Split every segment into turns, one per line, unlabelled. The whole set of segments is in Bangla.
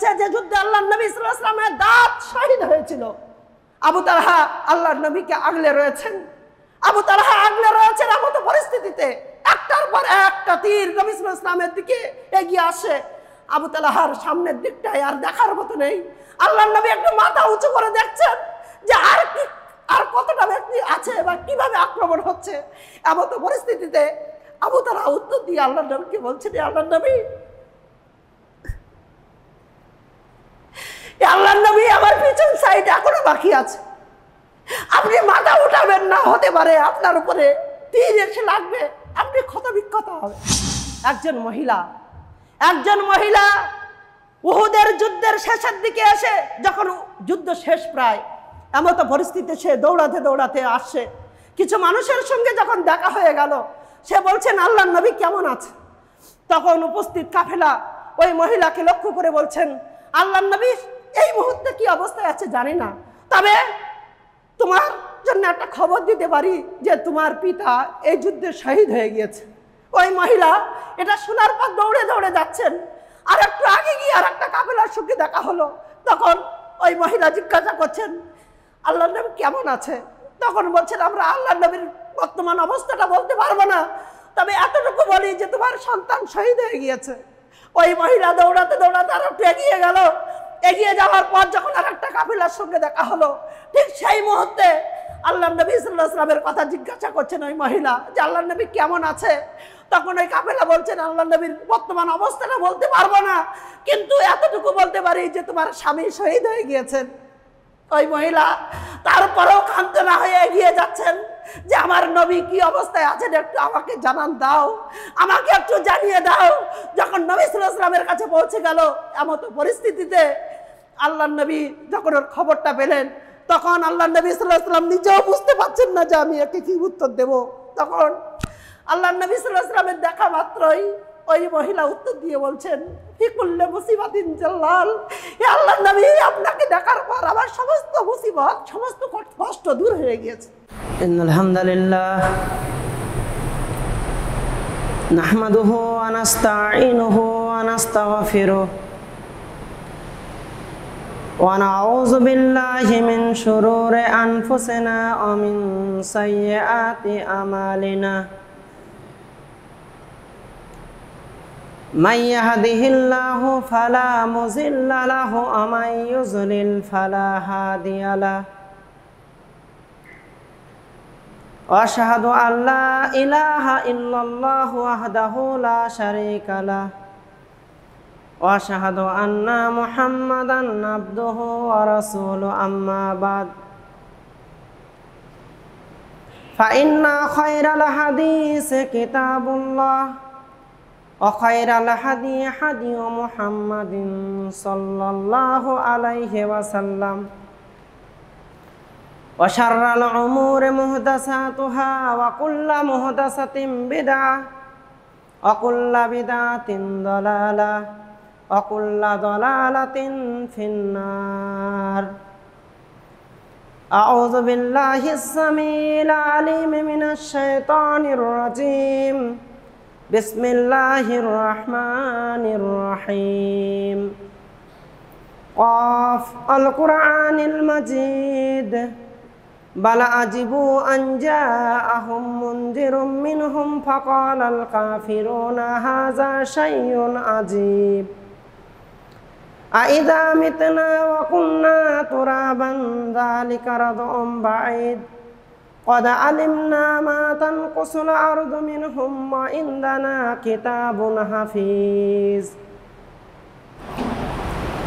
যে যুদ্ধে আল্লাহ দাঁত হয়েছিল আবু আল্লাহর নবীকে আগলে রয়েছেন আবু আগলে রয়েছেন পরিস্থিতিতে একটা তীর নবী দিকে এগিয়ে আসে আবু তালাহার সামনের দিকটায় আর দেখার মতো নেই আল্লাহ নবী একটু মাথা উঁচু করে দেখছেন যে আর কি আর কতটা ব্যক্তি আছে বা কিভাবে আক্রমণ হচ্ছে এমতো পরিস্থিতিতে আবু তারা উত্তর দিয়ে আল্লাহ নবীকে বলছেন আল্লাহ নবী আল্লাহর নবী আমার পিছন সাইড এখনো বাকি আছে আপনি মাথা উঠাবেন না হতে পারে আপনার উপরে তীর এসে লাগবে আপনি ক্ষত বিক্ষত হবে একজন মহিলা একজন মহিলা উহুদের যুদ্ধের শেষের দিকে এসে যখন যুদ্ধ শেষ প্রায় এমত পরিস্থিতিতে সে দৌড়াতে দৌড়াতে আসছে কিছু মানুষের সঙ্গে যখন দেখা হয়ে গেল সে বলছেন আল্লাহ নবী কেমন আছে তখন উপস্থিত কাফেলা ওই মহিলাকে লক্ষ্য করে বলছেন আল্লাহ নবী এই মুহূর্তে কি অবস্থায় আছে জানি না তবে তোমার জন্য একটা খবর দিতে পারি যে তোমার পিতা এই যুদ্ধে শহীদ হয়ে গিয়েছে ওই মহিলা এটা শোনার পর দৌড়ে দৌড়ে যাচ্ছেন আর একটু আগে গিয়ে আর একটা কাপেলার সঙ্গে দেখা হলো তখন ওই মহিলা জিজ্ঞাসা করছেন আল্লাহ নবী কেমন আছে তখন বলছেন আমরা আল্লাহ নবীর বর্তমান অবস্থাটা বলতে পারবো না তবে এতটুকু বলি যে তোমার সন্তান শহীদ হয়ে গিয়েছে ওই মহিলা দৌড়াতে দৌড়াতে আরো একটু এগিয়ে গেল এগিয়ে যাওয়ার পর যখন আর একটা কাফিলার সঙ্গে দেখা হলো ঠিক সেই মুহূর্তে আল্লাহ নবী ইসলামের কথা জিজ্ঞাসা করছেন ওই মহিলা যে আল্লাহ নবী কেমন আছে তখন ওই কাফেলা বলছেন আল্লাহ নবীর বর্তমান অবস্থাটা বলতে পারবো না কিন্তু এতটুকু বলতে পারি যে তোমার স্বামী শহীদ হয়ে গিয়েছেন ওই মহিলা তারপরেও কান্ত না হয়ে এগিয়ে যাচ্ছেন যে আমার নবী কি অবস্থায় আছেন একটু আমাকে জানান দাও আমাকে একটু জানিয়ে দাও যখন নবী সুলামের কাছে পৌঁছে গেল এমন পরিস্থিতিতে আল্লাহ নবী যখন ওর খবরটা পেলেন তখন আল্লাহ নবী সাল্লাহাম নিজেও বুঝতে পারছেন না যে আমি একে কি উত্তর দেব তখন আল্লাহ নবী সাল্লাহ সাল্লামের দেখা মাত্রই ওই মহিলা উত্তর দিয়ে বলছেন ফিকুল্লে মুসিবাতিন জাল্লাল হে আল্লাহ নবী আপনাকে দেখার পর আমার সমস্ত মুসিবত সমস্ত কষ্ট দূর হয়ে গিয়েছে আলহামদুলিল্লাহ نحمده ونستعينه ونستغفره ونعوذ بالله من شرور أنفسنا ومن سيئات أعمالنا من يهده الله فلا مزل له ومن يزلل فلا هادي له واشهد ان لا اله الا الله وحده لا شريك له واشهد ان محمدا عبده ورسوله اما بعد فان خير الحديث كتاب الله وخير الهدي هدي محمد صلى الله عليه وسلم وشر الأمور مهدساتها وكل مهدسة بدعة وكل بدعة ضلالة وكل ضلالة في النار أعوذ بالله السميع العليم من الشيطان الرجيم بسم الله الرحمن الرحيم قاف القرآن المجيد بل عجبوا أن جاءهم منذر منهم فقال الكافرون هذا شيء عجيب أإذا متنا وكنا ترابا ذلك رضع بعيد قد علمنا ما تنقص الأرض منهم وعندنا كتاب حفيظ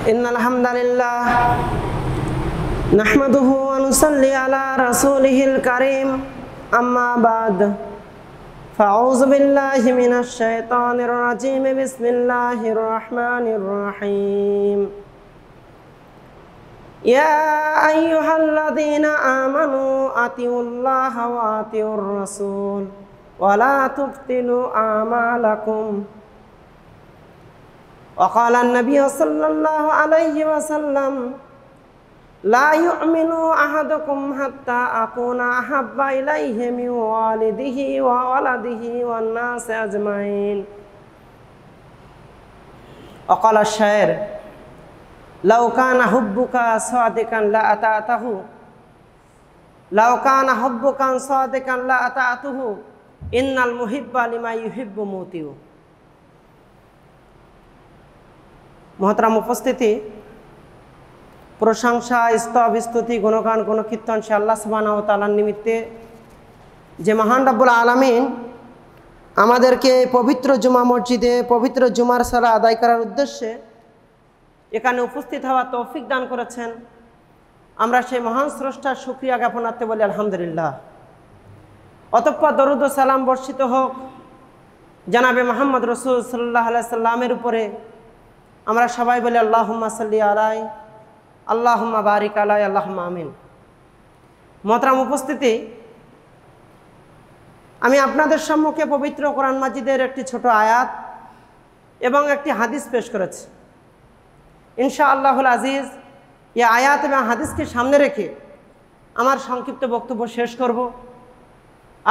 إن الحمد لله نحمده ونصلي على رسوله الكريم أما بعد فأعوذ بالله من الشيطان الرجيم بسم الله الرحمن الرحيم يا أيها الذين آمنوا أطيعوا الله وأطيعوا الرسول ولا تبطلوا أعمالكم وقال النبي صلى الله عليه وسلم لا يؤمن أحدكم حتى أكون أحب إليه من والده وولده والناس أجمعين وقال الشاعر লাউকানা হুব্বুকা সাদেকান লা আতা আতাহু লাউকানা হুব্বুকান সাদেকান লা আতা আতুহু ইন্নাল মুহিব্বা লিমা ইউহিব্বু মুতিউ মহতরাম উপস্থিতি প্রশংসা স্তব স্তুতি গুণগান গুণকীর্তন সে আল্লাহ সুবাহ তালার নিমিত্তে যে মহান রব্বুল আলমিন আমাদেরকে পবিত্র জুমা মসজিদে পবিত্র জুমার সালা আদায় করার উদ্দেশ্যে এখানে উপস্থিত হওয়া তৌফিক দান করেছেন আমরা সেই মহান স্রষ্টার সুক্রিয়া জ্ঞাপনার্থে বলি আলহামদুলিল্লাহ অতঃপর দরুদ সালাম বর্ষিত হোক জানাবে মোহাম্মদ রসুল সাল্লাহ সাল্লামের উপরে আমরা সবাই বলি আল্লাহম্মা সাল্লি আলাই আল্লাহম্মা বারিক আলাই আল্লাহম্মা আমিন মতরাম উপস্থিতি আমি আপনাদের সম্মুখে পবিত্র কোরআন মাজিদের একটি ছোট আয়াত এবং একটি হাদিস পেশ করেছি ইনশা আল্লাহুল আজিজ এ আয়াত এবং হাদিসকে সামনে রেখে আমার সংক্ষিপ্ত বক্তব্য শেষ করব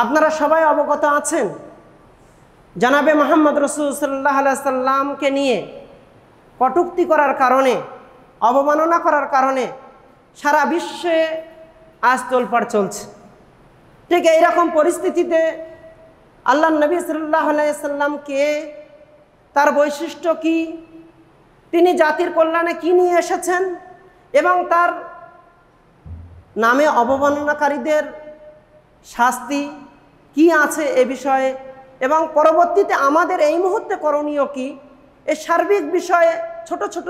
আপনারা সবাই অবগত আছেন জানাবে মোহাম্মদ রসুল সাল্লাহ সাল্লামকে নিয়ে কটুক্তি করার কারণে অবমাননা করার কারণে সারা বিশ্বে আজ তোলপাড় চলছে ঠিক এইরকম পরিস্থিতিতে আল্লাহ নবী সাল্লাহ আলাইসাল্লামকে তার বৈশিষ্ট্য কী তিনি জাতির কল্যাণে কি নিয়ে এসেছেন এবং তার নামে অবমাননাকারীদের শাস্তি কি আছে এ বিষয়ে এবং পরবর্তীতে আমাদের এই মুহূর্তে করণীয় কি এ সার্বিক বিষয়ে ছোট ছোট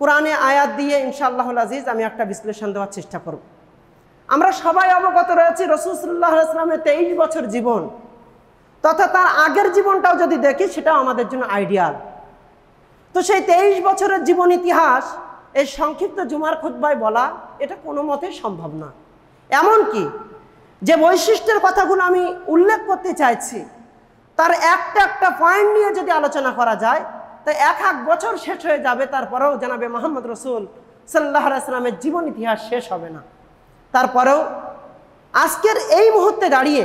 কোরআনে আয়াত দিয়ে ইনশাআল্লাহ আজিজ আমি একটা বিশ্লেষণ দেওয়ার চেষ্টা করব আমরা সবাই অবগত রয়েছি রসুল্লাহ ইসলামের তেইশ বছর জীবন তথা তার আগের জীবনটাও যদি দেখি সেটাও আমাদের জন্য আইডিয়াল তো সেই তেইশ বছরের জীবন ইতিহাস এই সংক্ষিপ্ত জুমার খুদ্বায় বলা এটা কোনো মতে সম্ভব না এমনকি যে বৈশিষ্ট্যের কথাগুলো আমি উল্লেখ করতে চাইছি তার একটা একটা পয়েন্ট নিয়ে যদি আলোচনা করা যায় তো এক এক বছর শেষ হয়ে যাবে তারপরেও জানাবে মোহাম্মদ রসুল সাল্লাহ আসলামের জীবন ইতিহাস শেষ হবে না তারপরেও আজকের এই মুহূর্তে দাঁড়িয়ে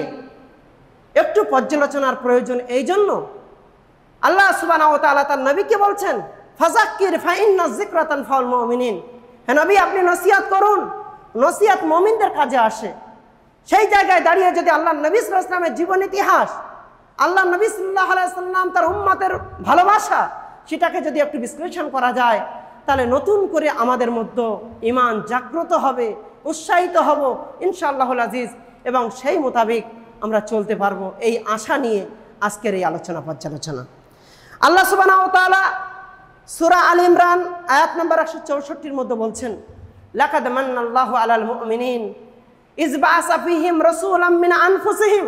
একটু পর্যালোচনার প্রয়োজন এই জন্য আল্লাহ সুবাহ তার নবীকে বলছেন ফাজাক্কির ফাইন্না জিক্রাতান ফাউল মমিনিন হ্যাঁ নবী আপনি নসিহাত করুন নসিয়াত মমিনদের কাজে আসে সেই জায়গায় দাঁড়িয়ে যদি আল্লাহ নবী সাল্লামের জীবন ইতিহাস আল্লাহ নবী সাল্লাহ আলাইসাল্লাম তার উম্মাতের ভালোবাসা সেটাকে যদি একটু বিশ্লেষণ করা যায় তাহলে নতুন করে আমাদের মধ্যে ইমান জাগ্রত হবে উৎসাহিত হব ইনশাল্লাহ আজিজ এবং সেই মোতাবেক আমরা চলতে পারবো এই আশা নিয়ে আজকের এই আলোচনা পর্যালোচনা আল্লাহ সুবাহ সুরা আল ইমরান আয়াত নম্বর একশো চৌষট্টির মধ্যে বলছেন লাকাদ মান্নাল্লাহু আলাল মুমিনিন ইজবাসা ফিহিম রাসূলাম মিন আনফুসিহিম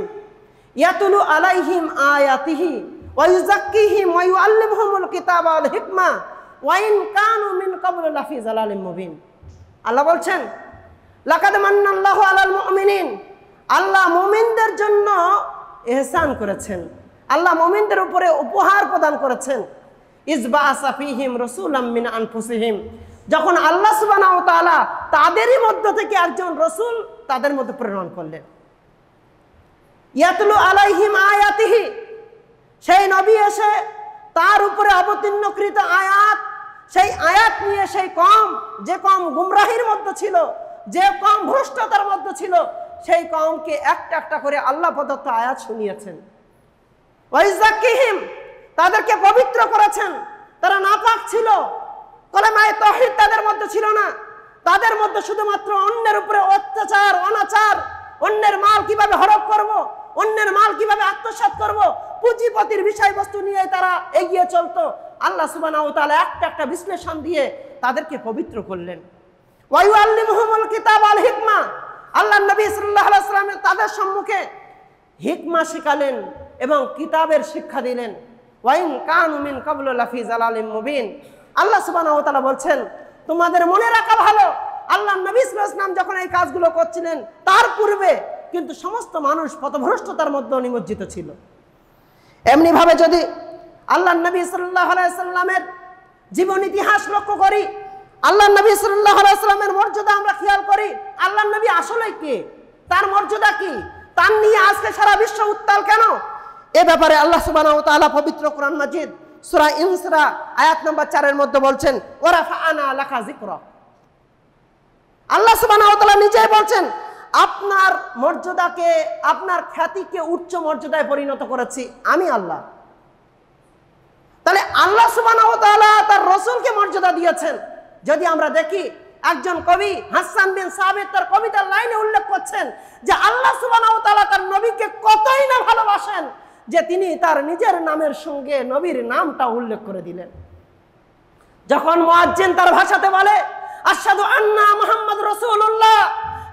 ইয়াতুলু আলাইহিম আয়াতিহি ওয়া ইউযাক্কিহিম ওয়া কিতাব কিতাবা ওয়াল হিকমা ওয়া ইন কানু মিন ক্বাবলু লাফি মুবিন আল্লাহ বলছেন লাকাদ মান্নাল্লাহু আলাল মুমিনিন আল্লাহ মুমিনদের জন্য এহসান করেছেন আল্লাহ মোমিনদের উপরে উপহার প্রদান করেছেন ইসবা আসাফিহিম রসুল আমিন আনফুসিহিম যখন আল্লাহ সুবাহ তাদেরই মধ্য থেকে একজন রসুল তাদের মধ্যে প্রেরণ করলেন ইয়াতুল আলাইহিম আয়াতিহি সেই নবী এসে তার উপরে অবতীর্ণকৃত আয়াত সেই আয়াত নিয়ে সেই কম যে কম গুমরাহির মধ্যে ছিল যে কম ভ্রষ্টতার মধ্যে ছিল সেই কমকে একটা একটা করে আল্লাহ প্রদত্ত আয়াত শুনিয়েছেন তাদেরকে পবিত্র করেছেন তারা নাপাক ছিল কলেমায় তহিদ তাদের মধ্যে ছিল না তাদের মধ্যে শুধুমাত্র অন্যের উপরে অত্যাচার অনাচার অন্যের মাল কিভাবে হরপ করব। অন্যের মাল কিভাবে আত্মসাত করব। পুঁজিপতির বিষয়বস্তু নিয়ে তারা এগিয়ে চলতো আল্লাহ সুবানা ও তালা একটা একটা বিশ্লেষণ দিয়ে তাদেরকে পবিত্র করলেন ওয়াইউ আল্লি মোহাম্মল কিতাব আল হিকমা আল্লাহ নবী সাল্লাহ তাদের সম্মুখে হিকমা শেখালেন এবং কিতাবের শিক্ষা দিলেন ওয়াইন কান উমিন কাবুল লাফিজ আলিম মুবিন আল্লাহ সুবাহ বলছেন তোমাদের মনে রাখা ভালো আল্লাহ নবী ইসলাম যখন এই কাজগুলো করছিলেন তার পূর্বে কিন্তু সমস্ত মানুষ পথভ্রষ্টতার মধ্যে নিমজ্জিত ছিল এমনিভাবে যদি আল্লাহ নবী সাল্লাহ আলাইসাল্লামের জীবন ইতিহাস লক্ষ্য করি আল্লাহ নবী সাল্লাহ আলাইসাল্লামের মর্যাদা আমরা খেয়াল করি আল্লাহ নবী আসলে কে তার মর্যাদা কি তার নিয়ে আজকে সারা বিশ্ব উত্তাল কেন এ ব্যাপারে আল্লাহ সুবাহ তালা পবিত্র কোরআন মাজিদ সুরা ইনসরা আয়াত নম্বর চারের মধ্যে বলছেন ওরা ফানা লেখা আল্লাহ সুবাহ নিজেই বলছেন আপনার মর্যাদাকে আপনার খ্যাতিকে উচ্চ মর্যাদায় পরিণত করেছি আমি আল্লাহ তাহলে আল্লাহ সুবাহ তার রসুলকে মর্যাদা দিয়েছেন যদি আমরা দেখি একজন কবি হাসান বিন সাহেব তার কবিতার লাইনে উল্লেখ করছেন যে আল্লাহ সুবাহ তার নবীকে কতই না ভালোবাসেন যে তিনি তার নিজের নামের সঙ্গে নবীর নামটা উল্লেখ করে দিলেন যখন মোয়াজ্জেন তার ভাষাতে বলে আসাদু আন্না মোহাম্মদ রসুল্লাহ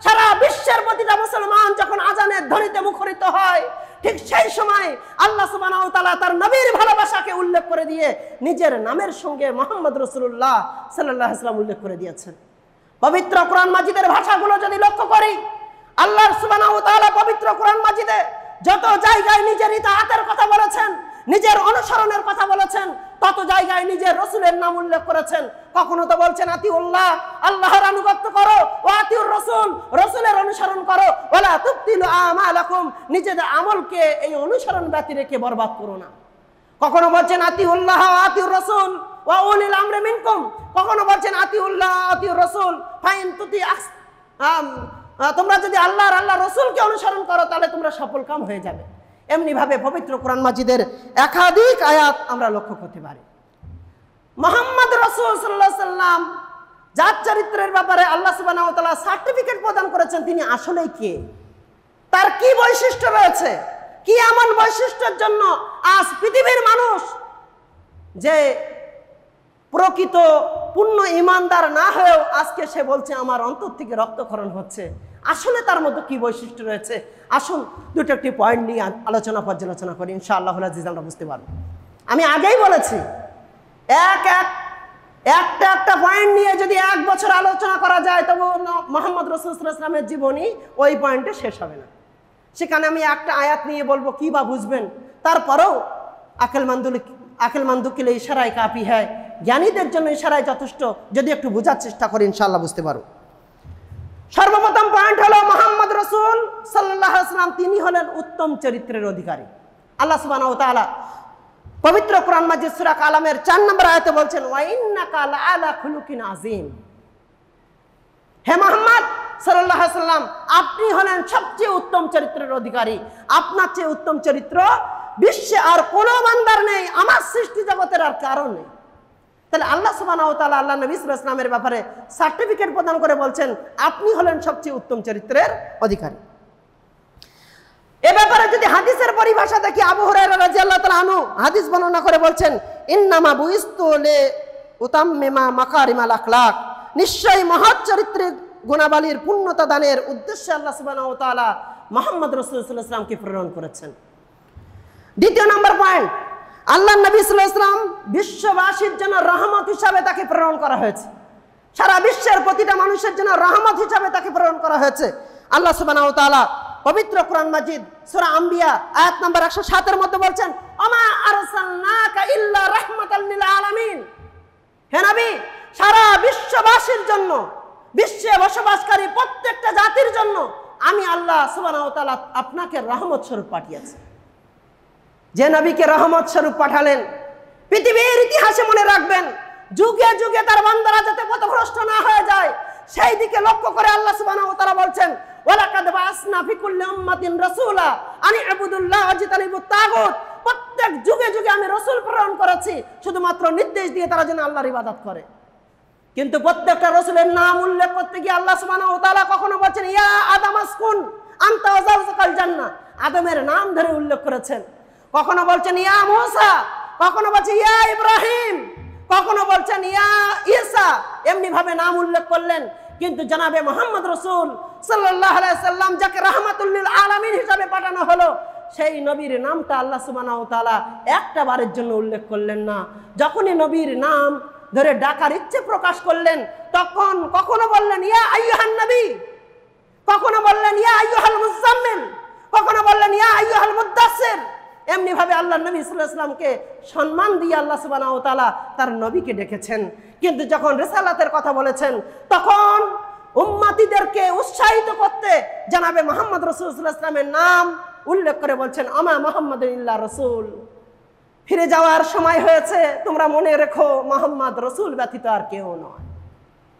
সারা বিশ্বের প্রতিটা মুসলমান যখন আজানের ধ্বনিতে মুখরিত হয় ঠিক সেই সময় আল্লাহ সুবানাও তালা তার নবীর ভালোবাসাকে উল্লেখ করে দিয়ে নিজের নামের সঙ্গে মোহাম্মদ রসুল্লাহ সাল্লাহ উল্লেখ করে দিয়েছেন পবিত্র কোরআন মাজিদের ভাষাগুলো যদি লক্ষ্য করি আল্লাহ সুবানাও তালা পবিত্র কোরআন মাজিদে যত জায়গায় নিজের ইতাহাতের কথা বলেছেন নিজের অনুসরণের কথা বলেছেন তত জায়গায় নিজের রসুলের নাম উল্লেখ করেছেন কখনো তো বলছেন আতি উল্লাহ আল্লাহর আনুগত্য করো ও আতিউর রসুল রসুলের অনুসরণ করো ওলা তুপ্তিল আমালাকুম নিজেদের আমলকে এই অনুসরণ ব্যতি রেখে বরবাদ করো না কখনো বলছেন আতি উল্লাহ আতিউর রসুল ওয়া উলিল আমরে মিনকুম কখনো বলছেন আতিউল্লাহ আতিউর রসুল ফাইন তুতি আস তোমরা যদি আল্লাহর আল্লাহ রসুলকে অনুসরণ করো তাহলে তোমরা সফল কাম হয়ে যাবে এমনিভাবে পবিত্র কোরআন মাজিদের একাধিক আয়াত আমরা লক্ষ্য করতে পারি মোহাম্মদ রসুল সাল্লাম যার চরিত্রের ব্যাপারে আল্লাহ সুবাহতলা সার্টিফিকেট প্রদান করেছেন তিনি আসলেই কে তার কি বৈশিষ্ট্য রয়েছে কি এমন বৈশিষ্ট্যের জন্য আজ পৃথিবীর মানুষ যে প্রকৃত পূর্ণ ইমানদার না হয়েও আজকে সে বলছে আমার অন্তর থেকে রক্তক্ষরণ হচ্ছে আসলে তার মধ্যে কি বৈশিষ্ট্য রয়েছে আসুন দুটো একটি পয়েন্ট নিয়ে আলোচনা পর্যালোচনা করি ইনশাআল্লাহ আজিজ আমরা বুঝতে পারব আমি আগেই বলেছি এক এক একটা একটা পয়েন্ট নিয়ে যদি এক বছর আলোচনা করা যায় তবু মোহাম্মদ রসুলামের জীবনী ওই পয়েন্টে শেষ হবে না সেখানে আমি একটা আয়াত নিয়ে বলবো কি বা বুঝবেন তারপরেও আকেল মান্দুল আকেল মান্দুকিলে ইশারায় কাপি হয় জ্ঞানীদের জন্য ইশারায় যথেষ্ট যদি একটু বোঝার চেষ্টা করি ইনশাল্লাহ বুঝতে পারো রসুল সাল্লাহ সাল্লাম তিনি হলেন উত্তম চরিত্রের অধিকারী আল্লাহ সুবাহ তালা পবিত্র কোরআন মাজিদ সুরা কালামের চার নম্বর আয়তে বলছেন ওয়াইন আজিম হে মোহাম্মদ সাল্লাহ সাল্লাম আপনি হলেন সবচেয়ে উত্তম চরিত্রের অধিকারী আপনার চেয়ে উত্তম চরিত্র বিশ্বে আর কোনো বান্দার নেই আমার সৃষ্টি জগতের আর কারণ নেই তাহলে আল্লাহ সুবাহ তালা আল্লাহ নবী ইসলামের ব্যাপারে সার্টিফিকেট প্রদান করে বলছেন আপনি হলেন সবচেয়ে উত্তম চরিত্রের অধিকারী এ ব্যাপারে যদি হাদিসের পরিভাষা দেখি আবু হাদিস বর্ণনা করে বলছেন ইন্নামা উতাম্মেমা নিশ্চয়ই মহৎ চরিত্রের গুণাবলীর পূর্ণতা দানের উদ্দেশ্যে আল্লাহ সুবাহ মোহাম্মদ রসুল্লাহ ইসলামকে প্রেরণ করেছেন দ্বিতীয় নম্বর পয়েন্ট আল্লাহ নবী ইসলাম বিশ্ববাসীর জন্য রহমত হিসাবে তাকে প্রেরণ করা হয়েছে সারা বিশ্বের প্রতিটা মানুষের জন্য রহমত হিসাবে তাকে প্রেরণ করা হয়েছে আল্লাহ সুবাহ তালা পবিত্র কোরআন মাজিদ সোরা আম্বিয়া আয়াত নাম্বার একশো সাতের মধ্যে বলছেন অমা আরসালনাকা ইল্লা রাহমাতাল লিল আলামিন হে নবী সারা বিশ্ববাসীর জন্য বিশ্বে বসবাসকারী প্রত্যেকটা জাতির জন্য আমি আল্লাহ সুবহানাহু আপনাকে রহমত স্বরূপ পাঠিয়েছি যে নবীকে রহমত স্বরূপ পাঠালেন পৃথিবীর ইতিহাসে মনে রাখবেন যুগে যুগে তার বান্দারা যাতে পথভ্রষ্ট না হয়ে যায় সেই দিকে লক্ষ্য করে আল্লাহ সুবহানাহু ওয়া তাআলা বলছেন ওয়ালাকাদ বাসনা ফি কুল্লি উম্মাতিন রাসূলা আনি ইবুদুল্লাহ ওয়াজতানিবুত তাগুত প্রত্যেক যুগে যুগে আমি রসুল প্রেরণ করেছি শুধুমাত্র নির্দেশ দিয়ে তারা যেন আল্লাহর ইবাদত করে কিন্তু প্রত্যেকটা রসুলের নাম উল্লেখ করতে গিয়ে আল্লাহ সুবহানাহু ওয়া তাআলা কখনো বলছেন ইয়া আদাম আসকুন আনতা ওয়া জাউজাকাল জান্নাহ আদমের নাম ধরে উল্লেখ করেছেন কখনো বলছেন ইয়া মোসা কখনো বলছেন ইয়া ইব্রাহিম কখনো বলছেন ইয়া ইসা এমনি ভাবে নাম উল্লেখ করলেন কিন্তু জানাবে মোহাম্মদ রসুল সাল্লাহ সাল্লাম যাকে রাহমাতুল্লিল আলামিন হিসাবে পাঠানো হলো সেই নবীর নামটা আল্লাহ সুবানাওতালা একটা বারের জন্য উল্লেখ করলেন না যখনই নবীর নাম ধরে ডাকার ইচ্ছে প্রকাশ করলেন তখন কখনো বললেন ইয়া আইহান নবী কখনো বললেন ইয়া আইহাল মুজাম্মিল কখনো বললেন ইয়া আইহাল মুদাসের এমনিভাবে আল্লাহ নবী ইসলামকে সম্মান দিয়ে আল্লাহ সুবানাও তার নবীকে ডেকেছেন কিন্তু যখন রেসালাতের কথা বলেছেন তখন উম্মাতিদেরকে উৎসাহিত করতে জানাবে মোহাম্মদ রসুল ইসলামের নাম উল্লেখ করে বলছেন আমা মোহাম্মদ ইল্লা রসুল ফিরে যাওয়ার সময় হয়েছে তোমরা মনে রেখো মোহাম্মদ রসুল ব্যতীত আর কেউ নয়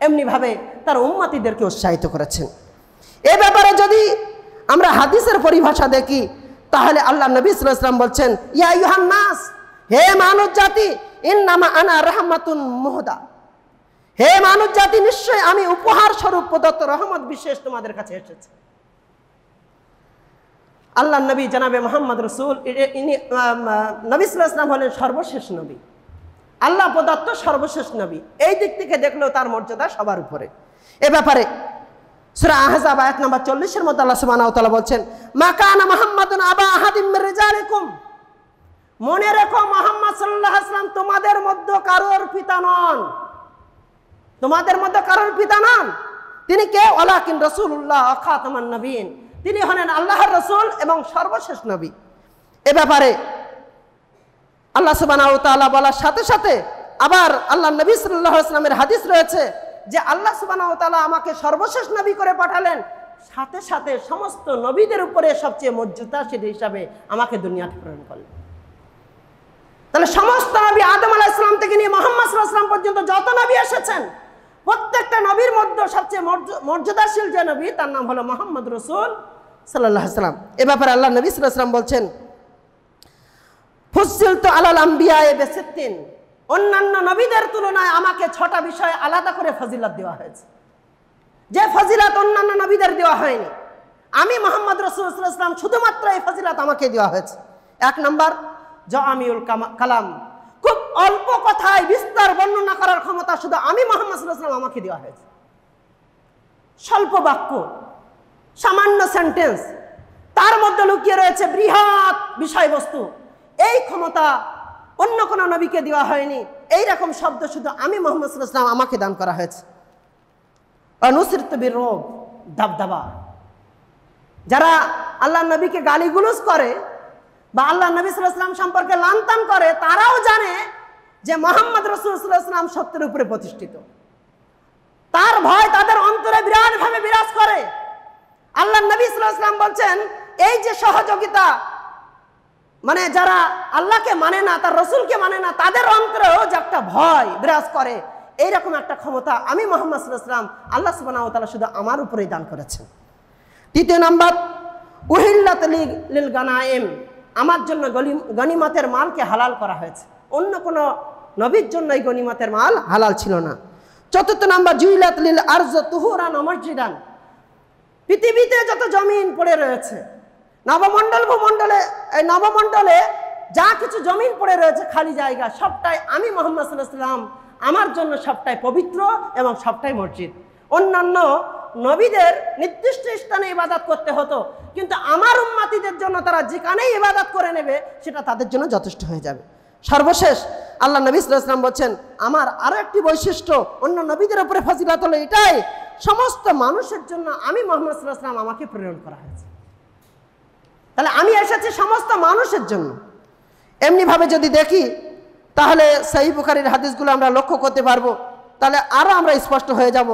এমনিভাবে তার উম্মাতিদেরকে উৎসাহিত করেছেন এ ব্যাপারে যদি আমরা হাদিসের পরিভাষা দেখি তাহলে আল্লাহ নবী ইসলাম বলছেন ইয়া ইউহান্নাস হে মানব জাতি ইনামা আনা রহমাতুন মোহদা হে মানব জাতি নিশ্চয় আমি উপহার স্বরূপ প্রদত্ত রহমত বিশেষ তোমাদের কাছে এসেছে আল্লাহ নবী জানাবে মোহাম্মদ রসুল ইনি নবী সাল্লাম হলেন সর্বশেষ নবী আল্লাহ প্রদত্ত সর্বশেষ নবী এই দিক থেকে দেখলেও তার মর্যাদা সবার উপরে এ ব্যাপারে সুরা আহজাব এক নম্বর চল্লিশের মধ্যে আল্লাহ সুবাহ বলছেন মাকানা মাহমদুন আবা আহাদিম রেজালিকুম মনে রেখো মোহাম্মদ সাল্লাহ আসলাম তোমাদের মধ্যে কারোর পিতা নন তোমাদের মধ্যে কারোর পিতা নন তিনি কে ওলাকিন উল্লাহ খাতমান নবীন তিনি হলেন আল্লাহর রসুল এবং সর্বশেষ নবী এ ব্যাপারে আল্লাহ সুবাহ বলার সাথে সাথে আবার আল্লাহ নবী সাল্লাহ আসলামের হাদিস রয়েছে যে আল্লাহ সুবাহ তালা আমাকে সর্বশেষ নবী করে পাঠালেন সাথে সাথে সমস্ত নবীদের উপরে সবচেয়ে মর্যাদা সেটি হিসাবে আমাকে দুনিয়াতে প্রেরণ করলেন তাহলে সমস্ত নবী আদম আলাহ ইসলাম থেকে নিয়ে মোহাম্মদ সাল্লাহাম পর্যন্ত যত নবী এসেছেন প্রত্যেকটা নবীর মধ্যে সবচেয়ে মর্যাদাশীল যে নবী তার নাম হলো মোহাম্মদ রসুল সাল্লাহ সাল্লাম এ ব্যাপারে আল্লাহ নবী সাল্লাহ সাল্লাম বলছেন ফুসিল তো আলাল আম্বিয়া এ বেসেত্তিন অন্যান্য নবীদের তুলনায় আমাকে ছটা বিষয়ে আলাদা করে ফজিলত দেওয়া হয়েছে যে ফজিলাত অন্যান্য নবীদের দেওয়া হয়নি আমি মোহাম্মদ ইসলাম শুধুমাত্র এই ফজিলাত আমাকে দেওয়া হয়েছে এক নম্বর জ আমিউল কালাম খুব অল্প কথায় বিস্তার বর্ণনা করার ক্ষমতা শুধু আমি মোহাম্মদ ইসলাম আমাকে দেওয়া হয়েছে স্বল্প বাক্য সামান্য সেন্টেন্স তার মধ্যে লুকিয়ে রয়েছে বৃহৎ বিষয়বস্তু এই ক্ষমতা অন্য কোন নবীকে দেওয়া হয়নি এই রকম শব্দ শুধু আমি মোহাম্মদ সাল্লাম আমাকে দান করা হয়েছে অনুসৃতবীর রোগ দাবদাবা যারা আল্লাহ নবীকে গালিগুলোজ করে বা আল্লাহ নবী সাল্লাম সম্পর্কে লানতান করে তারাও জানে যে মোহাম্মদ রসুলাম সত্যের উপরে প্রতিষ্ঠিত তার ভয় তাদের অন্তরে বিরাটভাবে বিরাজ করে আল্লাহ নবী সাল্লাম বলছেন এই যে সহযোগিতা মানে যারা আল্লাহকে মানে না তার রসুলকে মানে না তাদের অন্তরেও যে একটা ভয় বিরাজ করে এইরকম একটা ক্ষমতা আমি মোহাম্মদ সাল্লাম আল্লাহ সুবাহ তালা শুধু আমার উপরেই দান করেছেন তৃতীয় নাম্বার উহিল্লাত লিল গানায়েম আমার জন্য গনিমতের মালকে হালাল করা হয়েছে অন্য কোনো নবীর জন্য এই গনিমতের মাল হালাল ছিল না চতুর্থ নাম্বার জুইলাত আর্য তুহুরান অমর্জিদান পৃথিবীতে যত জমিন পড়ে রয়েছে নবমণ্ডল ভূমণ্ডলে এই নবমণ্ডলে যা কিছু জমিন পড়ে রয়েছে খালি জায়গা সবটাই আমি মোহাম্মদ সাল্লাহাম আমার জন্য সবটাই পবিত্র এবং সবটাই মসজিদ অন্যান্য নবীদের নির্দিষ্ট স্থানে ইবাদত করতে হতো কিন্তু আমার উন্মাতিদের জন্য তারা যেখানেই ইবাদত করে নেবে সেটা তাদের জন্য যথেষ্ট হয়ে যাবে সর্বশেষ আল্লাহ নবী সাল্লাম বলছেন আমার আরও একটি বৈশিষ্ট্য অন্য নবীদের উপরে ফজিলাত হলো এটাই সমস্ত মানুষের জন্য আমি মোহাম্মদ সাল্লাহ আমাকে প্রেরণ করা হয়েছে তাহলে আমি এসেছি সমস্ত মানুষের জন্য এমনিভাবে যদি দেখি তাহলে সেই বুখারির হাদিসগুলো আমরা লক্ষ্য করতে পারবো তাহলে আরও আমরা স্পষ্ট হয়ে যাব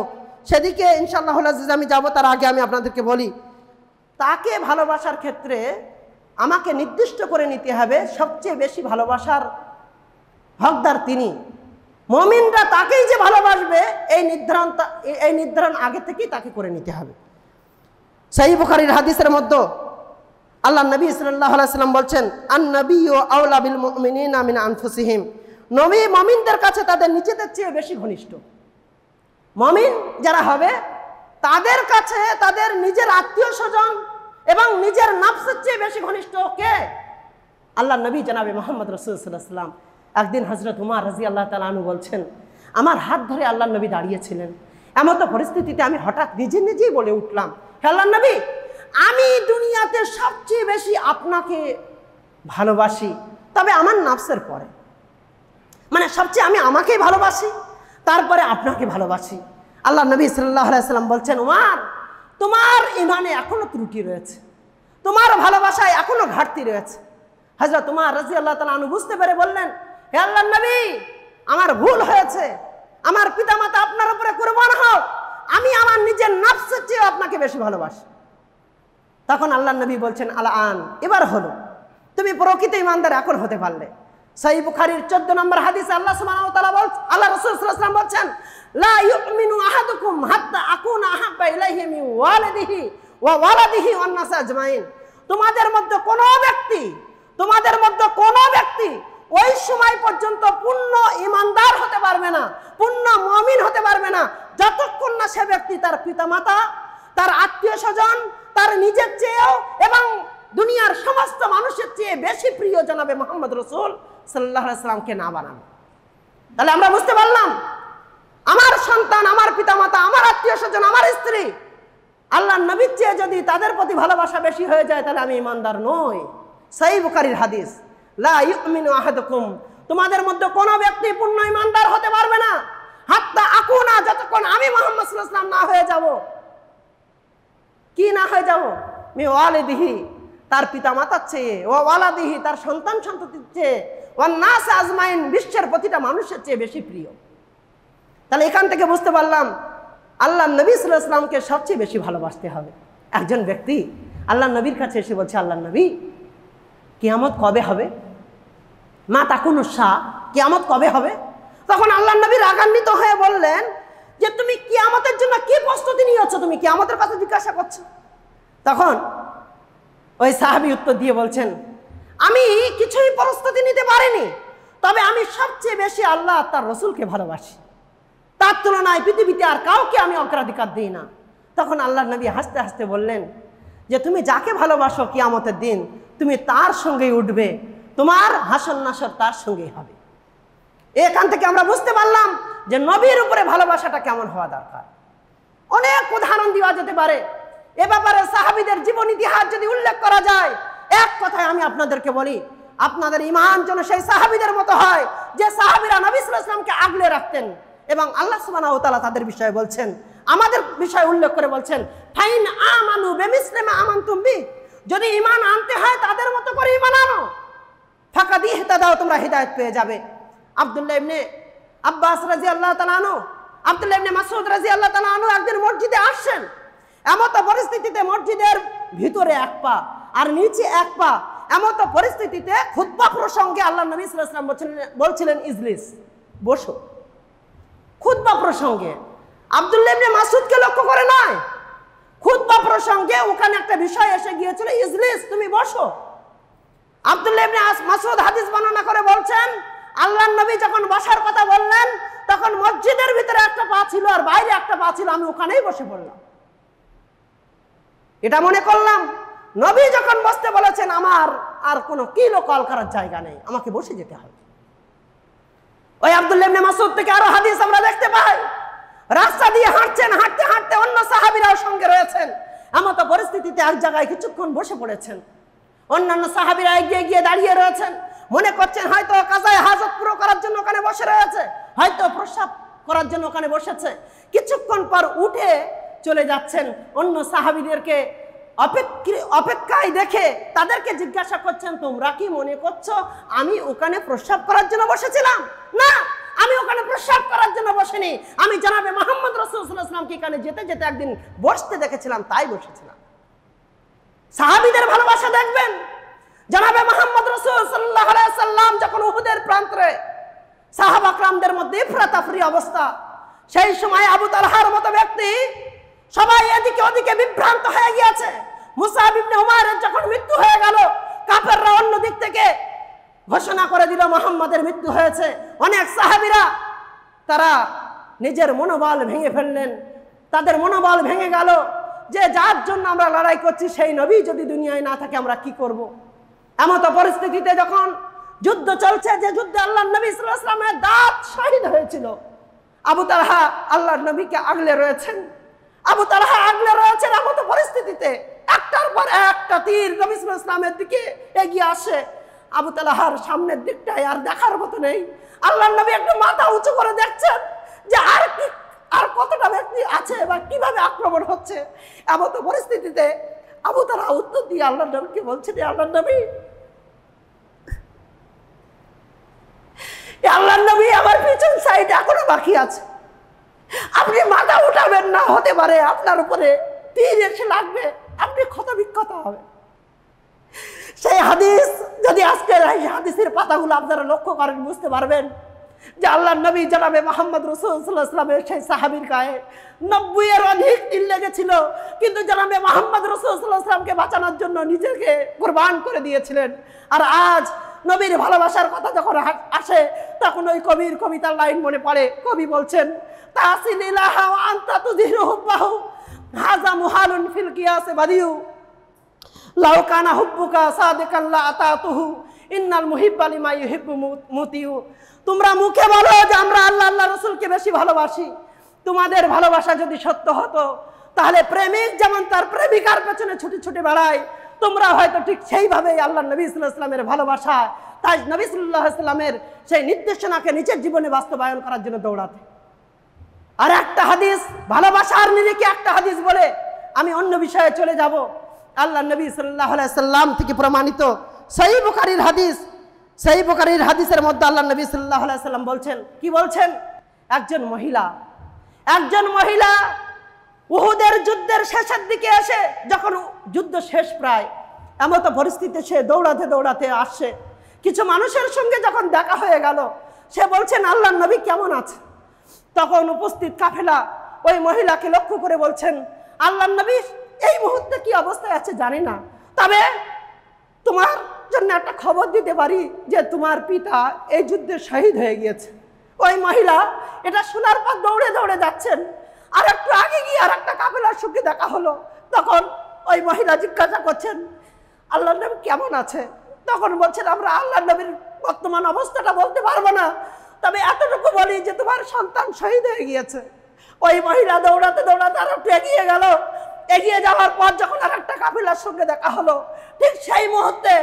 সেদিকে ইনশাল্লাহ যে আমি যাব তার আগে আমি আপনাদেরকে বলি তাকে ভালোবাসার ক্ষেত্রে আমাকে নির্দিষ্ট করে নিতে হবে সবচেয়ে বেশি ভালোবাসার হকদার তিনি মমিনরা তাকেই যে ভালোবাসবে এই নির্ধারণ এই নির্ধারণ আগে থেকেই তাকে করে নিতে হবে সেই বুখারির হাদিসের মধ্যে আল্লাহ নবী সাল্লাহ সাল্লাম বলছেন আন নবী ও আউলা বিল নবী মমিনদের কাছে তাদের নিজেদের চেয়ে বেশি ঘনিষ্ঠ মমিন যারা হবে তাদের কাছে তাদের নিজের আত্মীয় স্বজন এবং নিজের নাফসের চেয়ে বেশি ঘনিষ্ঠ কে আল্লাহ নবী জানাবে মোহাম্মদ রসুলাম একদিন হজরত উমার রাজি আল্লাহ তালু বলছেন আমার হাত ধরে আল্লাহ নবী দাঁড়িয়েছিলেন এমন তো পরিস্থিতিতে আমি হঠাৎ নিজে নিজেই বলে উঠলাম আল্লাহ নবী আমি দুনিয়াতে সবচেয়ে বেশি আপনাকে ভালোবাসি তবে আমার নাফসের পরে মানে সবচেয়ে আমি আমাকেই ভালোবাসি তারপরে আপনাকে ভালোবাসি আল্লাহ নবী সাল্লাহ সাল্লাম বলছেন ওমার তোমার ইমানে এখনও ত্রুটি রয়েছে তোমার ভালোবাসায় এখনও ঘাটতি রয়েছে হাজরা তোমার রাজি আল্লাহ তালা আনু বুঝতে পেরে বললেন হে আল্লাহ নবী আমার ভুল হয়েছে আমার পিতামাতা আপনার উপরে কোরবান হোক আমি আমার নিজের নাফসের চেয়ে আপনাকে বেশি ভালোবাসি তখন আল্লাহ নবী বলছেন আলা আন এবার হলো তুমি প্রকৃত ইমানদার এখন হতে পারলে সাই বুখারির চোদ্দ নম্বর হাদিস আল্লাহ সুমানতালা বল আল্লাহ রসুলাম বলছেন লা ইউমিনু আহাদুকুম হাত্তা আকুন আহাব্বা ইলাইহি মিন ওয়ালিদিহি ওয়া ওয়ালাদিহি ওয়ান নাস আজমাইন তোমাদের মধ্যে কোনো ব্যক্তি তোমাদের মধ্যে কোনো ব্যক্তি ওই সময় পর্যন্ত পূর্ণ ইমানদার হতে পারবে না পূর্ণ মমিন হতে পারবে না যতক্ষণ না সে ব্যক্তি তার পিতামাতা তার আত্মীয় স্বজন তার নিজের চেয়েও এবং দুনিয়ার সমস্ত মানুষের চেয়ে বেশি প্রিয় জনাবে মোহাম্মদ রসুল সাল্লাহ সাল্লামকে না বানানো তাহলে আমরা বুঝতে পারলাম আমার সন্তান আমার পিতামাতা আমার আত্মীয় স্বজন আমার স্ত্রী আল্লাহ নবীর চেয়ে যদি তাদের প্রতি ভালোবাসা বেশি হয়ে যায় তাহলে আমি ইমানদার নই সেই বুকারির হাদিস লাহমিনুম তোমাদের মধ্যে কোনো ব্যক্তি পূর্ণ ইমানদার হতে পারবে না হাত্তা আকুনা যতক্ষণ আমি মোহাম্মদ সাল্লাহ না হয়ে যাবো কি না হয়ে যাবো মেয়ে ওয়ালে দিহি তার পিতা মাতার চেয়ে ও ওয়ালা দিহি তার সন্তান সন্ততির চেয়ে নাস আজমাইন বিশ্বের প্রতিটা মানুষের চেয়ে বেশি প্রিয় তাহলে এখান থেকে বুঝতে পারলাম আল্লাহ নবী সাল্লাহ ইসলামকে সবচেয়ে বেশি ভালোবাসতে হবে একজন ব্যক্তি আল্লাহ নবীর কাছে এসে বলছে আল্লাহ নবী কেয়ামত কবে হবে মা তাকুন শাহ কেয়ামত কবে হবে তখন আল্লাহ নবী রাগান্বিত হয়ে বললেন যে তুমি কি আমাদের জন্য কি প্রস্তুতি নিয়েছ তুমি কি আমাদের কথা জিজ্ঞাসা করছো তখন ওই সাহাবি উত্তর দিয়ে বলছেন আমি কিছুই প্রস্তুতি নিতে পারিনি তবে আমি সবচেয়ে বেশি আল্লাহ তার রসুলকে ভালোবাসি তার তুলনায় পৃথিবীতে আর কাউকে আমি অগ্রাধিকার দিই না তখন আল্লাহ নবী হাসতে হাসতে বললেন যে তুমি যাকে ভালোবাসো কিয়ামতের দিন তুমি তার সঙ্গেই উঠবে তোমার হাসন নাসর তার সঙ্গেই হবে এখান থেকে আমরা বুঝতে পারলাম যে নবীর উপরে ভালোবাসাটা কেমন হওয়া দরকার অনেক উদাহরণ দেওয়া যেতে পারে এ ব্যাপারে সাহাবিদের জীবন ইতিহাস যদি উল্লেখ করা যায় এক কথায় আমি আপনাদেরকে বলি আপনাদের ইমান যেন সেই সাহাবিদের মতো হয় যে সাহাবিরা নবিসুল ইসলামকে আগলে রাখতেন এবং আল্লাহ সুবাহ তালা তাদের বিষয়ে বলছেন আমাদের বিষয়ে উল্লেখ করে বলছেন ফাইন আমানু আমান তুমি যদি ইমান আনতে হয় তাদের মতো করে ইমান আনো ফাঁকা দিয়ে হেতা দাও তোমরা হৃদায়ত পেয়ে যাবে আবদুল্লাহ ইবনে আব্বাস রাজি আল্লাহ তালানো আবদুল্লাহ ইবনে মাসুদ রাজি আল্লাহ তালানো একদিন মসজিদে আসছেন এমত পরিস্থিতিতে মসজিদের ভিতরে এক পা আর নিচে এক পা এমত পরিস্থিতিতে খুদ্া প্রসঙ্গে আল্লাহ নবী ইসলাম বলছিলেন ইজলিস বসো খুদ্া প্রসঙ্গে আবদুল্লাহ মাসুদকে লক্ষ্য করে নয় খুদ্া প্রসঙ্গে ওখানে একটা বিষয় এসে গিয়েছিল ইজলিস তুমি বসো আবদুল্লাহ ইবনে মাসুদ হাদিস বর্ণনা করে বলছেন আল্লাহ নবী যখন বসার কথা বললেন তখন মসজিদের ভিতরে একটা পা ছিল আর বাইরে একটা পা ছিল আমি ওখানেই বসে পড়লাম এটা মনে করলাম নবী যখন বসতে বলেছেন আমার আর কোনো কিলো কল করার জায়গা নেই আমাকে বসে যেতে হবে ওই আবদুল্লাবনে মাসুদ থেকে আরো হাদিস আমরা দেখতে পাই রাস্তা দিয়ে হাঁটছেন হাঁটতে হাঁটতে অন্য সাহাবিরাও সঙ্গে রয়েছেন আমার তো পরিস্থিতিতে এক জায়গায় কিছুক্ষণ বসে পড়েছেন অন্যান্য সাহাবিরা এগিয়ে গিয়ে দাঁড়িয়ে রয়েছেন মনে করছেন হয়তো কাজায় হাজত পুরো করার জন্য ওখানে বসে রয়েছে হয়তো প্রসাব করার জন্য ওখানে বসেছে কিছুক্ষণ পর উঠে চলে যাচ্ছেন অন্য সাহাবিদেরকে অপেক্ষায় দেখে তাদেরকে জিজ্ঞাসা করছেন তোমরা কি মনে করছো আমি ওখানে প্রস্রাব করার জন্য বসেছিলাম না আমি ওখানে প্রস্রাব করার জন্য বসেনি আমি জানাবে মোহাম্মদ রসুলামকে এখানে যেতে যেতে একদিন বসতে দেখেছিলাম তাই বসেছিলাম সাহাবিদের ভালোবাসা দেখবেন জানাবে মোহাম্মদ রসুল সাল্লাহ সাল্লাম যখন উহুদের প্রান্তরে সাহাবাকরামদের মধ্যে ফ্রাতাফরি অবস্থা সেই সময় আবু তালহার মতো ব্যক্তি সবাই এদিকে ওদিকে বিভ্রান্ত হয়ে গিয়েছে মুসাহিবনে উমারের যখন মৃত্যু হয়ে গেল কাপেররা অন্য দিক থেকে ঘোষণা করে দিল মোহাম্মদের মৃত্যু হয়েছে অনেক সাহাবিরা তারা নিজের মনোবল ভেঙে ফেললেন তাদের মনোবল ভেঙে গেল যে যার জন্য আমরা লড়াই করছি সেই নবী যদি দুনিয়ায় না থাকে আমরা কি করবো এমত পরিস্থিতিতে যখন যুদ্ধ চলছে যে যুদ্ধে আল্লাহ নবী ইসলামের দাঁত শহীদ হয়েছিল আবু তালহা আল্লাহর নবীকে আগলে রয়েছেন আবু তালহা আগলে রয়েছেন এমত পরিস্থিতিতে একটার পর একটা তীর নবী ইসলামের দিকে এগিয়ে আসে আবু তালাহার সামনের দিকটায় আর দেখার মতো নেই আল্লাহ নবী একটু মাথা উঁচু করে দেখছেন যে আর কি আর কতটা ব্যক্তি আছে বা কিভাবে আক্রমণ হচ্ছে এমত পরিস্থিতিতে আবু তারা উত্তর দিয়ে আল্লাহ নবীকে যে আল্লাহ নবী আল্লাহর নবী আমার পিছন সাইড এখনো বাকি আছে আপনি মাথা উঠাবেন না হতে পারে আপনার উপরে তীর এসে লাগবে আপনি ক্ষতবিক্ষত হবে সেই হাদিস যদি আজকের হাদিসের পাতাগুলো আপনারা লক্ষ্য করেন বুঝতে পারবেন যে আল্লাহ নবী জানাবে মোহাম্মদ রসুলামের সেই সাহাবির গায়ে নব্বইয়ের অধিক দিন লেগেছিল কিন্তু জানাবে মোহাম্মদ রসুলামকে বাঁচানোর জন্য নিজেকে কোরবান করে দিয়েছিলেন আর আজ নবীর ভালোবাসার কথা যখন আসে তখন ওই কবির কবিতার লাইন মনে পড়ে কবি বলছেন তোমরা মুখে বলো যে আমরা আল্লাহ আল্লাহ রসুলকে বেশি ভালোবাসি তোমাদের ভালোবাসা যদি সত্য হতো তাহলে প্রেমিক যেমন তার প্রেমিকার পেছনে ছুটে ছুটে বেড়ায় তোমরা হয়তো ঠিক সেইভাবেই আল্লাহ নবী ইসলামের ভালোবাসা তাই নবী সাল্লাহ ইসলামের সেই নির্দেশনাকে নিজের জীবনে বাস্তবায়ন করার জন্য দৌড়াতে আর একটা হাদিস ভালোবাসার নিরিখে একটা হাদিস বলে আমি অন্য বিষয়ে চলে যাব আল্লাহ নবী সাল্লাহ সাল্লাম থেকে প্রমাণিত সেই বোকারির হাদিস সেই বোকারির হাদিসের মধ্যে আল্লাহ নবী সাল্লাহ সাল্লাম বলছেন কি বলছেন একজন মহিলা একজন মহিলা উহুদের যুদ্ধের শেষের দিকে এসে যখন যুদ্ধ শেষ প্রায় এমত পরিস্থিতিতে সে দৌড়াতে দৌড়াতে আসছে কিছু মানুষের সঙ্গে যখন দেখা হয়ে গেল সে বলছেন আল্লাহ নবী কেমন আছে তখন উপস্থিত কাফেলা ওই মহিলাকে লক্ষ্য করে বলছেন আল্লাহ নবী এই মুহূর্তে কি অবস্থায় আছে জানি না তবে তোমার জন্য একটা খবর দিতে পারি যে তোমার পিতা এই যুদ্ধে শহীদ হয়ে গিয়েছে ওই মহিলা এটা শোনার পর দৌড়ে দৌড়ে যাচ্ছেন আর একটু আগে গিয়ে আর একটা কাফেলার সঙ্গে দেখা হলো তখন ওই মহিলা জিজ্ঞাসা করছেন আল্লাহ নবী কেমন আছে তখন বলছেন আমরা আল্লাহ নবীর বর্তমান অবস্থাটা বলতে পারবো না তবে এতটুকু বলি যে তোমার সন্তান শহীদ হয়ে গিয়েছে ওই মহিলা দৌড়াতে দৌড়াতে আর একটু এগিয়ে গেল এগিয়ে যাওয়ার পর যখন আর একটা কাফিলার সঙ্গে দেখা হলো ঠিক সেই মুহূর্তে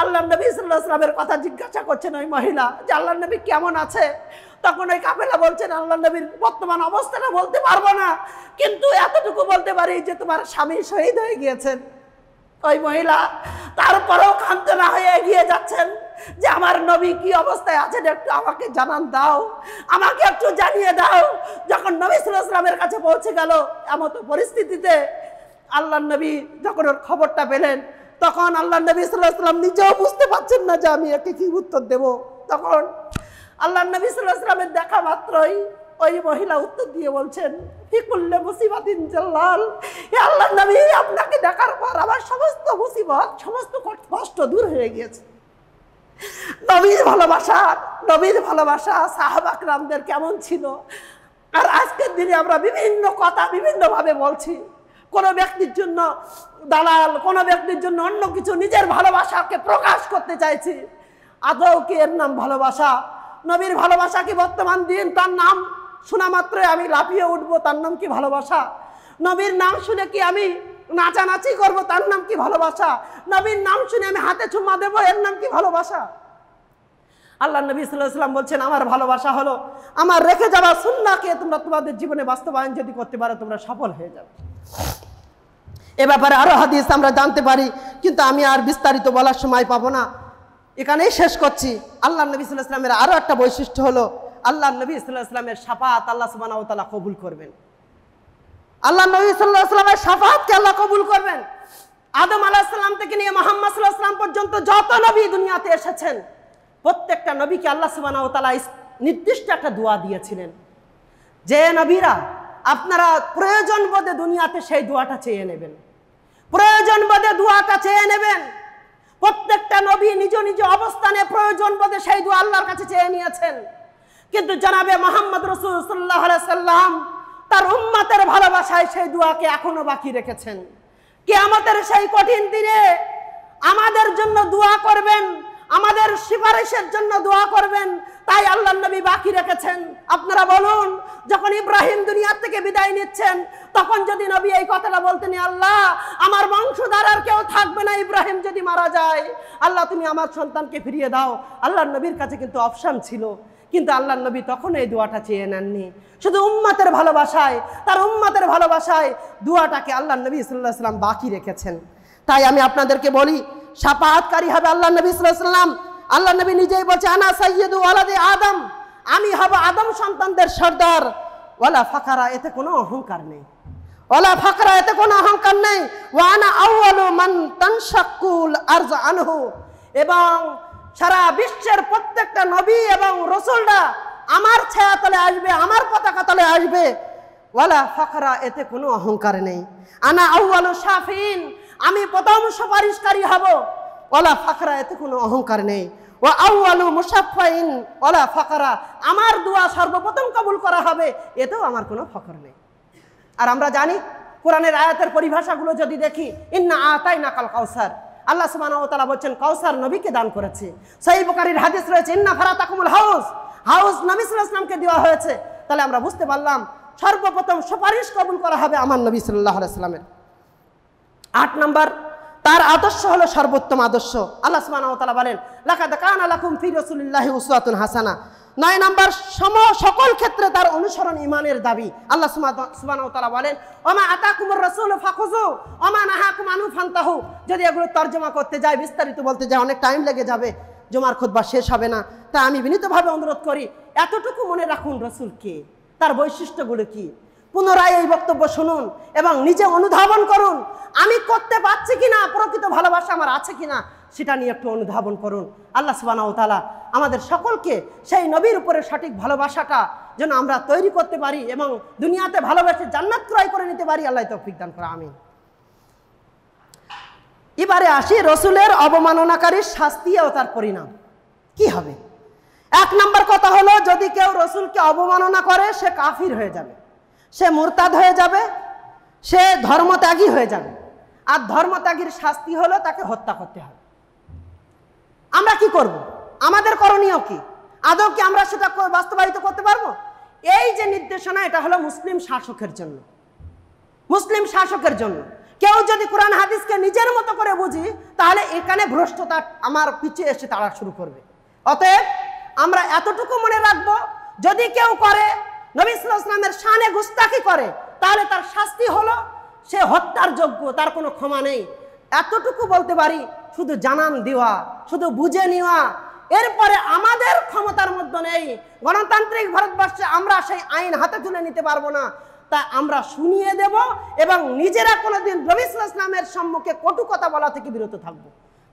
আল্লাহ নবী ইসলামের কথা জিজ্ঞাসা করছেন ওই মহিলা যে আল্লাহ নবী কেমন আছে তখন ওই কাফেলা বলছেন আল্লাহ নবীর বর্তমান অবস্থাটা বলতে পারবো না কিন্তু এতটুকু বলতে পারি যে তোমার স্বামী শহীদ হয়ে গিয়েছেন ওই মহিলা তারপরেও ক্ষান্ত না হয়ে এগিয়ে যাচ্ছেন যে আমার নবী কি অবস্থায় আছেন একটু আমাকে জানান দাও আমাকে একটু জানিয়ে দাও যখন নবী সাল্লামের কাছে পৌঁছে গেল এমন পরিস্থিতিতে আল্লাহ নবী যখন ওর খবরটা পেলেন তখন আল্লাহ নবী সাল্লাহ সাল্লাম নিজেও বুঝতে পারছেন না যে আমি একে কি উত্তর দেব তখন আল্লাহ নবী সাল্লাহামের দেখা মাত্রই ওই মহিলা উত্তর দিয়ে বলছেন ফিকুল্লে মুসিবত ইনজাল্লাল এ আল্লাহ নবী আপনাকে দেখার পর আমার সমস্ত মুসিবত সমস্ত কষ্ট দূর হয়ে গিয়েছে নবীর ভালোবাসা নবীর ভালোবাসা সাহাবাক রামদের কেমন ছিল আর আজকের দিনে আমরা বিভিন্ন কথা বিভিন্নভাবে বলছি কোনো ব্যক্তির জন্য দালাল কোনো ব্যক্তির জন্য অন্য কিছু নিজের ভালোবাসাকে প্রকাশ করতে চাইছি আদৌ কি এর নাম ভালোবাসা নবীর ভালোবাসা কি বর্তমান দিন তার নাম শোনা মাত্রই আমি লাফিয়ে উঠব তার নাম কি ভালোবাসা নবীর নাম শুনে কি আমি নাচানাচি করব তার নাম কি ভালোবাসা নবীর নাম শুনে আমি হাতে চুম্মা দেবো এর নাম কি ভালোবাসা আল্লাহ নবী সাল্লাম বলছেন আমার ভালোবাসা হলো আমার রেখে যাওয়া সুন্নাকে তোমরা তোমাদের জীবনে বাস্তবায়ন যদি করতে পারো তোমরা সফল হয়ে যাবে এ ব্যাপারে আরও হাদিস আমরা জানতে পারি কিন্তু আমি আর বিস্তারিত বলার সময় পাবো না এখানেই শেষ করছি আল্লাহ নবী সাল্লাহ ইসলামের আরও একটা বৈশিষ্ট্য হলো আল্লাহ নবী সাল্লাহ ইসলামের সাফাত আল্লাহ সুবাহ কবুল করবেন আল্লাহ নবী সাল্লাহ আসলামের সাফাতকে আল্লাহ কবুল করবেন আদম আলাহিসাল্লাম থেকে নিয়ে মোহাম্মদ সাল্লাহ পর্যন্ত যত নবী দুনিয়াতে এসেছেন প্রত্যেকটা নবীকে আল্লাহ সুবাহ তালা নির্দিষ্ট একটা দোয়া দিয়েছিলেন যে নবীরা আপনারা প্রয়োজন বোধে দুনিয়াতে সেই দোয়াটা চেয়ে নেবেন প্রয়োজন বোধে দোয়াটা চেয়ে নেবেন প্রত্যেকটা নবী নিজ নিজ অবস্থানে প্রয়োজন বোধে সেই দু আল্লাহর কাছে চেয়ে নিয়েছেন কিন্তু জানাবে মোহাম্মদ রসুল সাল্লাহ সাল্লাম তার উম্মাতের ভালোবাসায় সেই দুয়াকে এখনো বাকি রেখেছেন কে আমাদের সেই কঠিন দিনে আমাদের জন্য দোয়া করবেন আমাদের সিফারিশের জন্য দোয়া করবেন তাই আল্লাহ নবী বাকি রেখেছেন আপনারা বলুন যখন ইব্রাহিম দুনিয়ার থেকে বিদায় নিচ্ছেন তখন যদি নবী এই কথাটা বলতেন আল্লাহ আমার বংশধার আর কেউ থাকবে না ইব্রাহিম যদি মারা যায় আল্লাহ তুমি আমার সন্তানকে ফিরিয়ে দাও আল্লাহর নবীর কাছে কিন্তু অপশান ছিল কিন্তু আল্লাহ নবী তখন এই দোয়াটা চেয়ে নেননি শুধু উম্মাতের ভালোবাসায় তার উম্মাতের ভালোবাসায় দোয়াটাকে আল্লাহ নবী সাল্লাহ সাল্লাম বাকি রেখেছেন তাই আমি আপনাদেরকে বলি সাপাহাতকারী হবে আল্লাহ নবী সাল্লাহ সাল্লাম আল্লাহ নবী নিজেই বলছে আনা সাইয়েদু আলাদে আদম আমি হব আদম সন্তানদের সর্দার ওলা ফাকারা এতে কোনো অহংকার নেই ওলা ফাকরা এতে কোনো অহংকার নেই ওয়ানা আউয়ালু মান তানশাকুল আরজ আনহু এবং সারা বিশ্বের প্রত্যেকটা নবী এবং রসুলরা আমার ছায়া তলে আসবে আমার পতাকা তলে আসবে ওয়ালা ফাকরা এতে কোনো অহংকার নেই আনা আউয়ালু শাফিন আমি প্রথম সুপারিশকারী হব ওলা ফাকরা এতে কোনো অহংকার নেই ও আউআলু মুসাফাইন ওলা ফকরা আমার দোয়া সর্বপ্রথম কবুল করা হবে এতেও আমার কোনো ফকর নেই আর আমরা জানি কোরআনের আয়াতের পরিভাষাগুলো যদি দেখি ইন্না আতাই নাকাল কাউসার আল্লাহ সুবাহ বলছেন কৌসার নবীকে দান করেছে সেই বোকারির হাদিস রয়েছে ইন্না তাকুমুল হাউস হাউস নবিসুল ইসলামকে দেওয়া হয়েছে তাহলে আমরা বুঝতে পারলাম সর্বপ্রথম সুপারিশ কবুল করা হবে আমার নবী সাল্লাহ আলাইসালামের আট নম্বর তার আদর্শ হলো সর্বোত্তম আদর্শ আল্লাহ সুবাহতালা বলেন লাকাদ কান আলাকুম ফি রসুলিল্লাহি উসওয়াতুন হাসানা নয় নাম্বার সম সকল ক্ষেত্রে তার অনুসরণ ইমানের দাবি আল্লাহ সুবাহতালা বলেন অমা আতা আতাকুমুর রসুল ফাকুজু ওমা নাহাকুম আনু ফান্তাহু যদি এগুলো তর্জমা করতে যায় বিস্তারিত বলতে যায় অনেক টাইম লেগে যাবে জমার বা শেষ হবে না তা আমি বিনীতভাবে অনুরোধ করি এতটুকু মনে রাখুন রসুলকে তার বৈশিষ্ট্যগুলো কী পুনরায় এই বক্তব্য শুনুন এবং নিজে অনুধাবন করুন আমি করতে পারছি কিনা প্রকৃত ভালোবাসা আমার আছে কিনা সেটা নিয়ে একটু অনুধাবন করুন আল্লাহ সুবানাও তালা আমাদের সকলকে সেই নবীর উপরে সঠিক ভালোবাসাটা যেন আমরা তৈরি করতে পারি এবং দুনিয়াতে ভালোবাসে জান্নাত ক্রয় করে নিতে পারি আল্লাহ তৌফিক দান করা আমি এবারে আসি রসুলের অবমাননাকারীর শাস্তি ও তার পরিণাম কি হবে এক নম্বর কথা হলো যদি কেউ রসুলকে অবমাননা করে সে কাফির হয়ে যাবে সে মোরতাদ হয়ে যাবে সে ধর্মত্যাগী হয়ে যাবে আর ধর্মত্যাগীর শাস্তি হলো তাকে হত্যা করতে হবে আমরা কি করব। আমাদের করণীয় কি আদৌ কি আমরা সেটা বাস্তবায়িত করতে পারবো এই যে নির্দেশনা এটা হলো মুসলিম শাসকের জন্য মুসলিম শাসকের জন্য কেউ যদি কোরআন হাদিসকে নিজের মতো করে বুঝি তাহলে এখানে ভ্রষ্টতা আমার পিছিয়ে এসে তারা শুরু করবে অতএব আমরা এতটুকু মনে রাখবো যদি কেউ করে নবীলামের সানে শানে গুস্তাখি করে তাহলে তার শাস্তি হলো সে হত্যার যোগ্য তার কোনো ক্ষমা নেই এতটুকু বলতে পারি শুধু জানান দেওয়া শুধু বুঝে নেওয়া এরপরে আমাদের ক্ষমতার মধ্যে নেই গণতান্ত্রিক ভারতবর্ষে আমরা সেই আইন হাতে তুলে নিতে পারবো না তা আমরা শুনিয়ে দেব এবং নিজেরা কোনোদিন রবিস ইসলামের সম্মুখে কটু কথা বলা থেকে বিরত থাকবো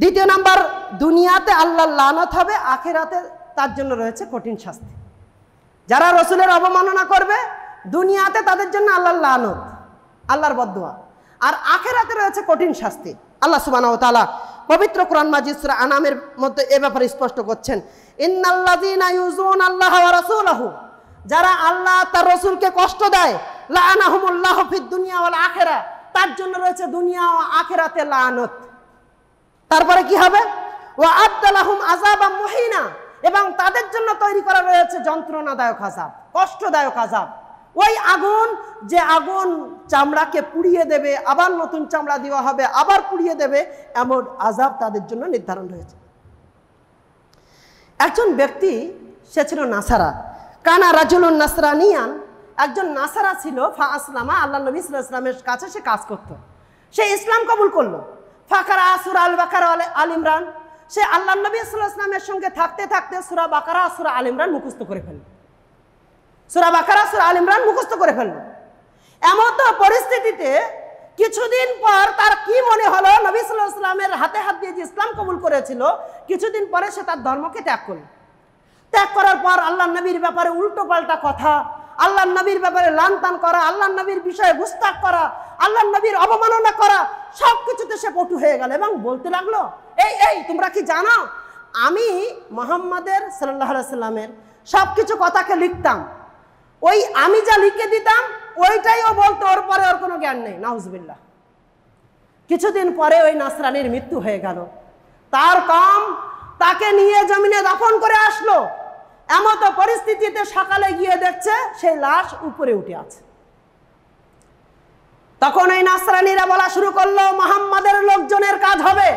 দ্বিতীয় নাম্বার দুনিয়াতে আল্লাহর লানত হবে আখেরাতে তার জন্য রয়েছে কঠিন শাস্তি যারা রসুলের অবমাননা করবে দুনিয়াতে তাদের জন্য আল্লাহর লানত আল্লাহর বদুয়া আর আখেরাতে রয়েছে কঠিন শাস্তি আল্লাহ সুবাহ তালা পবিত্র কোরআন মাজিসরা আনামের মধ্যে এ ব্যাপারে স্পষ্ট করছেন আল্লাহ যারা আল্লাহ তার রসুলকে কষ্ট দেয় ফিদ আখেরা তার জন্য রয়েছে দুনিয়া ও আখেরাতে লানত তারপরে কি হবে ও আব্দালাহুম আজাব মহিনা এবং তাদের জন্য তৈরি করা রয়েছে যন্ত্রণাদায়ক আজাব কষ্টদায়ক আজাব ওই আগুন যে আগুন চামড়াকে পুড়িয়ে দেবে আবার নতুন চামড়া দেওয়া হবে আবার পুড়িয়ে দেবে এমন আজাব তাদের জন্য নির্ধারণ রয়েছে একজন ব্যক্তি সে ছিল নাসারা কানা রাজুলুন নাসরানিয়ান একজন নাসারা ছিল ফা আসলামা আল্লাহ নবী ইসলামের কাছে সে কাজ করত সে ইসলাম কবুল করলো ফাকারা আসুর আল বাকারা আল ইমরান সে আল্লাহ নবী সাল্লাহামের সঙ্গে থাকতে থাকতে সুরা বাকারা সুরা আল ইমরান মুখস্থ করে ফেলল সুরা বাকারা সুরা আল ইমরান মুখস্থ করে ফেলল এমন তো পরিস্থিতিতে কিছুদিন পর তার কি মনে হলো নবী সাল্লাহামের হাতে হাত দিয়ে যে ইসলাম কবুল করেছিল কিছুদিন পরে সে তার ধর্মকে ত্যাগ করল ত্যাগ করার পর আল্লাহ নবীর ব্যাপারে উল্টো পাল্টা কথা আল্লাহ নবীর ব্যাপারে লানতান করা আল্লাহ নবীর বিষয়ে গুস্তাক করা আল্লাহ নবীর অবমাননা করা সব কিছুতে সে পটু হয়ে গেল এবং বলতে লাগলো এই এই তোমরা কি জানো আমি মোহাম্মদের সাল্লাহ সাল্লামের সব কিছু কথাকে লিখতাম ওই আমি যা লিখে দিতাম ওইটাই ও বলতো ওর পরে ওর কোনো জ্ঞান নেই নাহজবিল্লা কিছুদিন পরে ওই নাসরানির মৃত্যু হয়ে গেল তার কম তাকে নিয়ে জমিনে দাফন করে আসলো এমতো পরিস্থিতিতে সকালে গিয়ে দেখছে সেই লাশ উপরে উঠে আছে তখন এই নাসরানিরা বলা শুরু করলো মোহাম্মদের লোকজনের কাজ হবে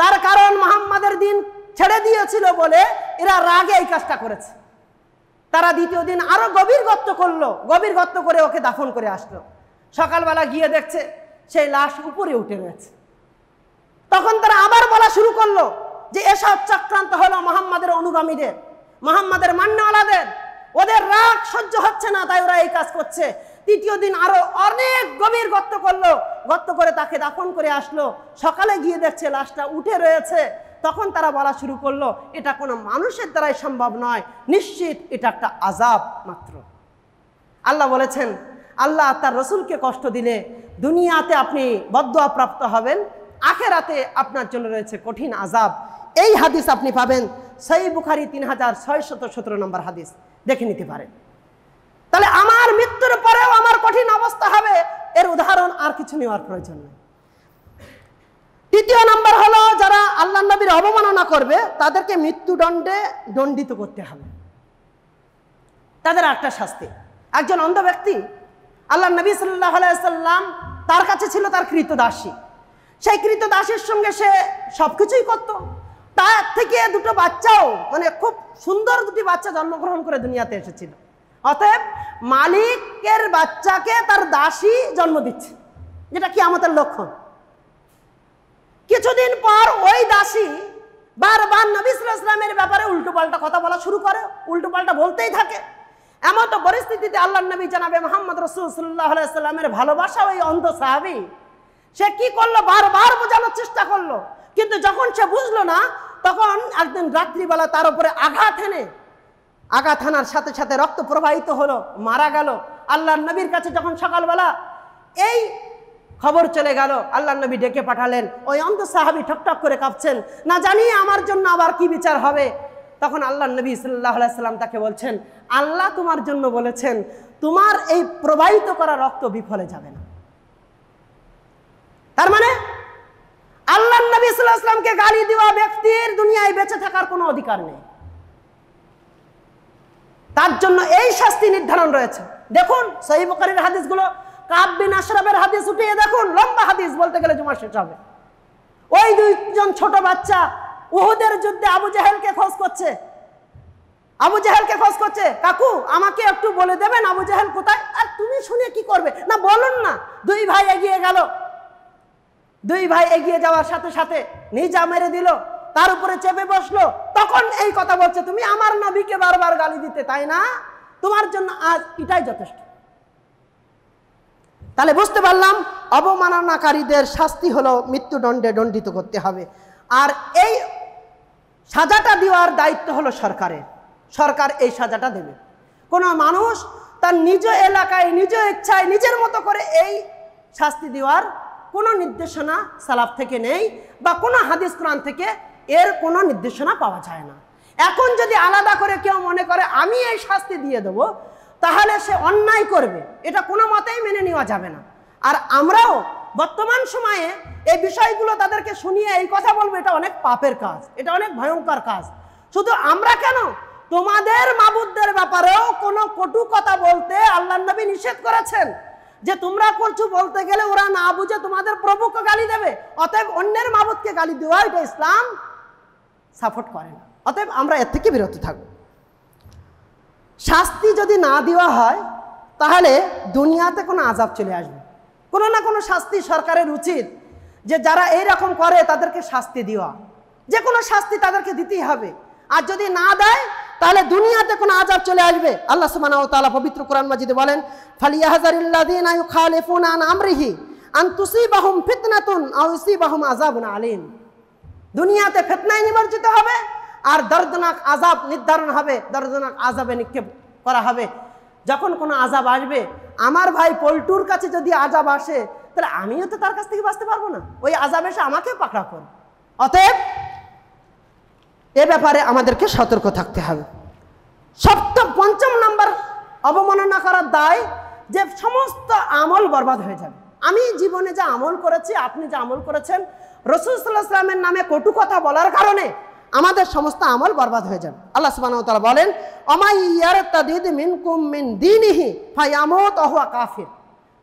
তার কারণ মোহাম্মদের দিন ছেড়ে দিয়েছিল বলে এরা রাগে এই কাজটা করেছে তারা দ্বিতীয় দিন আরো গভীর গত্ত করলো গভীর গত্ত করে ওকে দাফন করে আসলো সকালবেলা গিয়ে দেখছে সেই লাশ উপরে উঠে রয়েছে তখন তারা আবার বলা শুরু করলো যে এসব চক্রান্ত হলো মোহাম্মদের অনুগামীদের মোহাম্মদের মান্নাওয়ালাদের ওদের রাগ সহ্য হচ্ছে না তাই ওরা এই কাজ করছে তৃতীয় দিন আরো অনেক গভীর গর্ত করলো গর্ত করে তাকে দাফন করে আসলো সকালে গিয়ে দেখছে লাশটা উঠে রয়েছে তখন তারা বলা শুরু করলো এটা কোনো মানুষের দ্বারাই সম্ভব নয় নিশ্চিত এটা একটা আজাব মাত্র আল্লাহ বলেছেন আল্লাহ তার রসুলকে কষ্ট দিলে দুনিয়াতে আপনি বদয়া প্রাপ্ত হবেন আখেরাতে আপনার জন্য রয়েছে কঠিন আজাব এই হাদিস আপনি পাবেন সেই বুখারি তিন হাজার ছয়শত সতেরো নম্বর হাদিস দেখে নিতে পারেন তাহলে আমার মৃত্যুর পরেও আমার কঠিন অবস্থা হবে এর উদাহরণ আর কিছু নেওয়ার প্রয়োজন নেই তৃতীয় নম্বর হলো যারা আল্লাহ নবীর অবমাননা করবে তাদেরকে মৃত্যুদণ্ডে দণ্ডিত করতে হবে তাদের একটা শাস্তি একজন অন্ধ ব্যক্তি আল্লাহ নবী সাল্লাহ সাল্লাম তার কাছে ছিল তার কৃতদাসী সেই কৃতদাসীর সঙ্গে সে সব কিছুই করতো তার থেকে দুটো বাচ্চাও মানে খুব সুন্দর দুটি বাচ্চা জন্মগ্রহণ করে দুনিয়াতে এসেছিল অতএব মালিকের বাচ্চাকে তার দাসী জন্ম দিচ্ছে যেটা কি আমাদের লক্ষণ কিছুদিন পর ওই দাসী বারবার নবিসুল ইসলামের ব্যাপারে উল্টোপাল্টা কথা বলা শুরু করে উল্টোপাল্টা বলতেই থাকে এমন তো পরিস্থিতিতে আল্লাহ নবী জানাবে মোহাম্মদ রসুল সাল্লাহ সাল্লামের ভালোবাসা ওই অন্ধ সাহাবি সে কি করলো বারবার বোঝানোর চেষ্টা করলো কিন্তু যখন সে বুঝলো না তখন একদিন রাত্রিবেলা তার উপরে আঘাত এনে আঘাত হানার সাথে সাথে রক্ত প্রবাহিত হলো মারা গেল আল্লাহ নবীর কাছে যখন সকালবেলা এই খবর চলে গেল আল্লাহ নবী ডেকে পাঠালেন ওই অন্ধ সাহাবি ঠকঠক করে কাঁপছেন না জানি আমার জন্য আবার কি বিচার হবে তখন আল্লাহ নবী সাল্লাহ সাল্লাম তাকে বলছেন আল্লাহ তোমার জন্য বলেছেন তোমার এই প্রবাহিত করা রক্ত বিফলে যাবে না তার মানে নবী গালি দেওয়া ব্যক্তির দুনিয়ায় বেঁচে থাকার কোনো অধিকার নেই তার জন্য এই শাস্তি নির্ধারণ রয়েছে দেখুন সহিবকারীর হাদিসগুলো কাব্বিন আশরাফের হাদিস উঠিয়ে দেখুন লম্বা হাদিস বলতে গেলে জমা শেষ হবে ওই দুইজন ছোট বাচ্চা উহুদের যুদ্ধে আবু জাহেলকে খোঁজ করছে আবু জাহেলকে খোঁজ করছে কাকু আমাকে একটু বলে দেবেন আবু জাহেল কোথায় আর তুমি শুনে কি করবে না বলুন না দুই ভাই এগিয়ে গেল দুই ভাই এগিয়ে যাওয়ার সাথে সাথে নিজা মেরে দিল তার উপরে চেপে বসলো তখন এই কথা বলছে তুমি আমার নবীকে বারবার গালি দিতে তাই না তোমার জন্য আজ এটাই যথেষ্ট তাহলে বুঝতে পারলাম অবমাননাকারীদের শাস্তি হলো মৃত্যুদণ্ডে দণ্ডিত করতে হবে আর এই সাজাটা দেওয়ার দায়িত্ব হলো সরকারের সরকার এই সাজাটা দেবে কোনো মানুষ তার নিজ এলাকায় নিজ ইচ্ছায় নিজের মতো করে এই শাস্তি দেওয়ার কোনো নির্দেশনা সালাফ থেকে নেই বা কোনো হাদিস কোরআন থেকে এর কোনো নির্দেশনা পাওয়া যায় না এখন যদি আলাদা করে কেউ মনে করে আমি এই শাস্তি দিয়ে দেব তাহলে সে অন্যায় করবে এটা কোনো মতেই মেনে নেওয়া যাবে না আর আমরাও বর্তমান সময়ে এই বিষয়গুলো তাদেরকে শুনিয়ে এই কথা বলবো এটা অনেক পাপের কাজ এটা অনেক ভয়ঙ্কর কাজ শুধু আমরা কেন তোমাদের মাবুদদের ব্যাপারেও কোনো কটু কথা বলতে আল্লাহ নবী নিষেধ করেছেন যে তোমরা করছো বলতে গেলে ওরা না বুঝে তোমাদের প্রভুকে গালি দেবে অতএব অন্যের মাবুদকে গালি দেওয়া এটা ইসলাম সাপোর্ট করে না অতএব আমরা এর থেকে বিরত থাকব শাস্তি যদি না দেওয়া হয় তাহলে দুনিয়াতে কোনো আজাব চলে আসবে কোনো না কোনো শাস্তি সরকারের উচিত যে যারা এই রকম করে তাদেরকে শাস্তি দেওয়া যে কোনো শাস্তি তাদেরকে দিতেই হবে আর যদি না দেয় তাহলে দুনিয়াতে কোনো আজাব চলে আসবে আল্লাহ ও তালা পবিত্র কোরআন মাজিদে বলেন ফালিয়া আয়ু আন আমরিহি আন বাহুম ফিতনাতুন দুনিয়াতে ফেতনায় নিমজ্জিত হবে আর দর্দনাক আজাব নির্ধারণ হবে দর্দনাক আজাবে নিক্ষেপ করা হবে যখন কোনো আজাব আসবে আমার ভাই পল্টুর কাছে যদি আজাব আসে তাহলে আমিও তো তার কাছ থেকে বাঁচতে পারবো না ওই আজাব এসে আমাকে পাকড়া করো অতএব এ ব্যাপারে আমাদেরকে সতর্ক থাকতে হবে সপ্তম পঞ্চম নাম্বার অবমাননা করার দায় যে সমস্ত আমল বরবাদ হয়ে যাবে আমি জীবনে যা আমল করেছি আপনি যা আমল করেছেন রসুল নামে কটু কথা বলার কারণে আমাদের সমস্ত আমল বরবাদ হয়ে যাবে আল্লাহ সুবাহতালা বলেন অমাইয়ার তাদিদ মিন কুমিন দিনহি ফায়ামত অহুয়া কাফির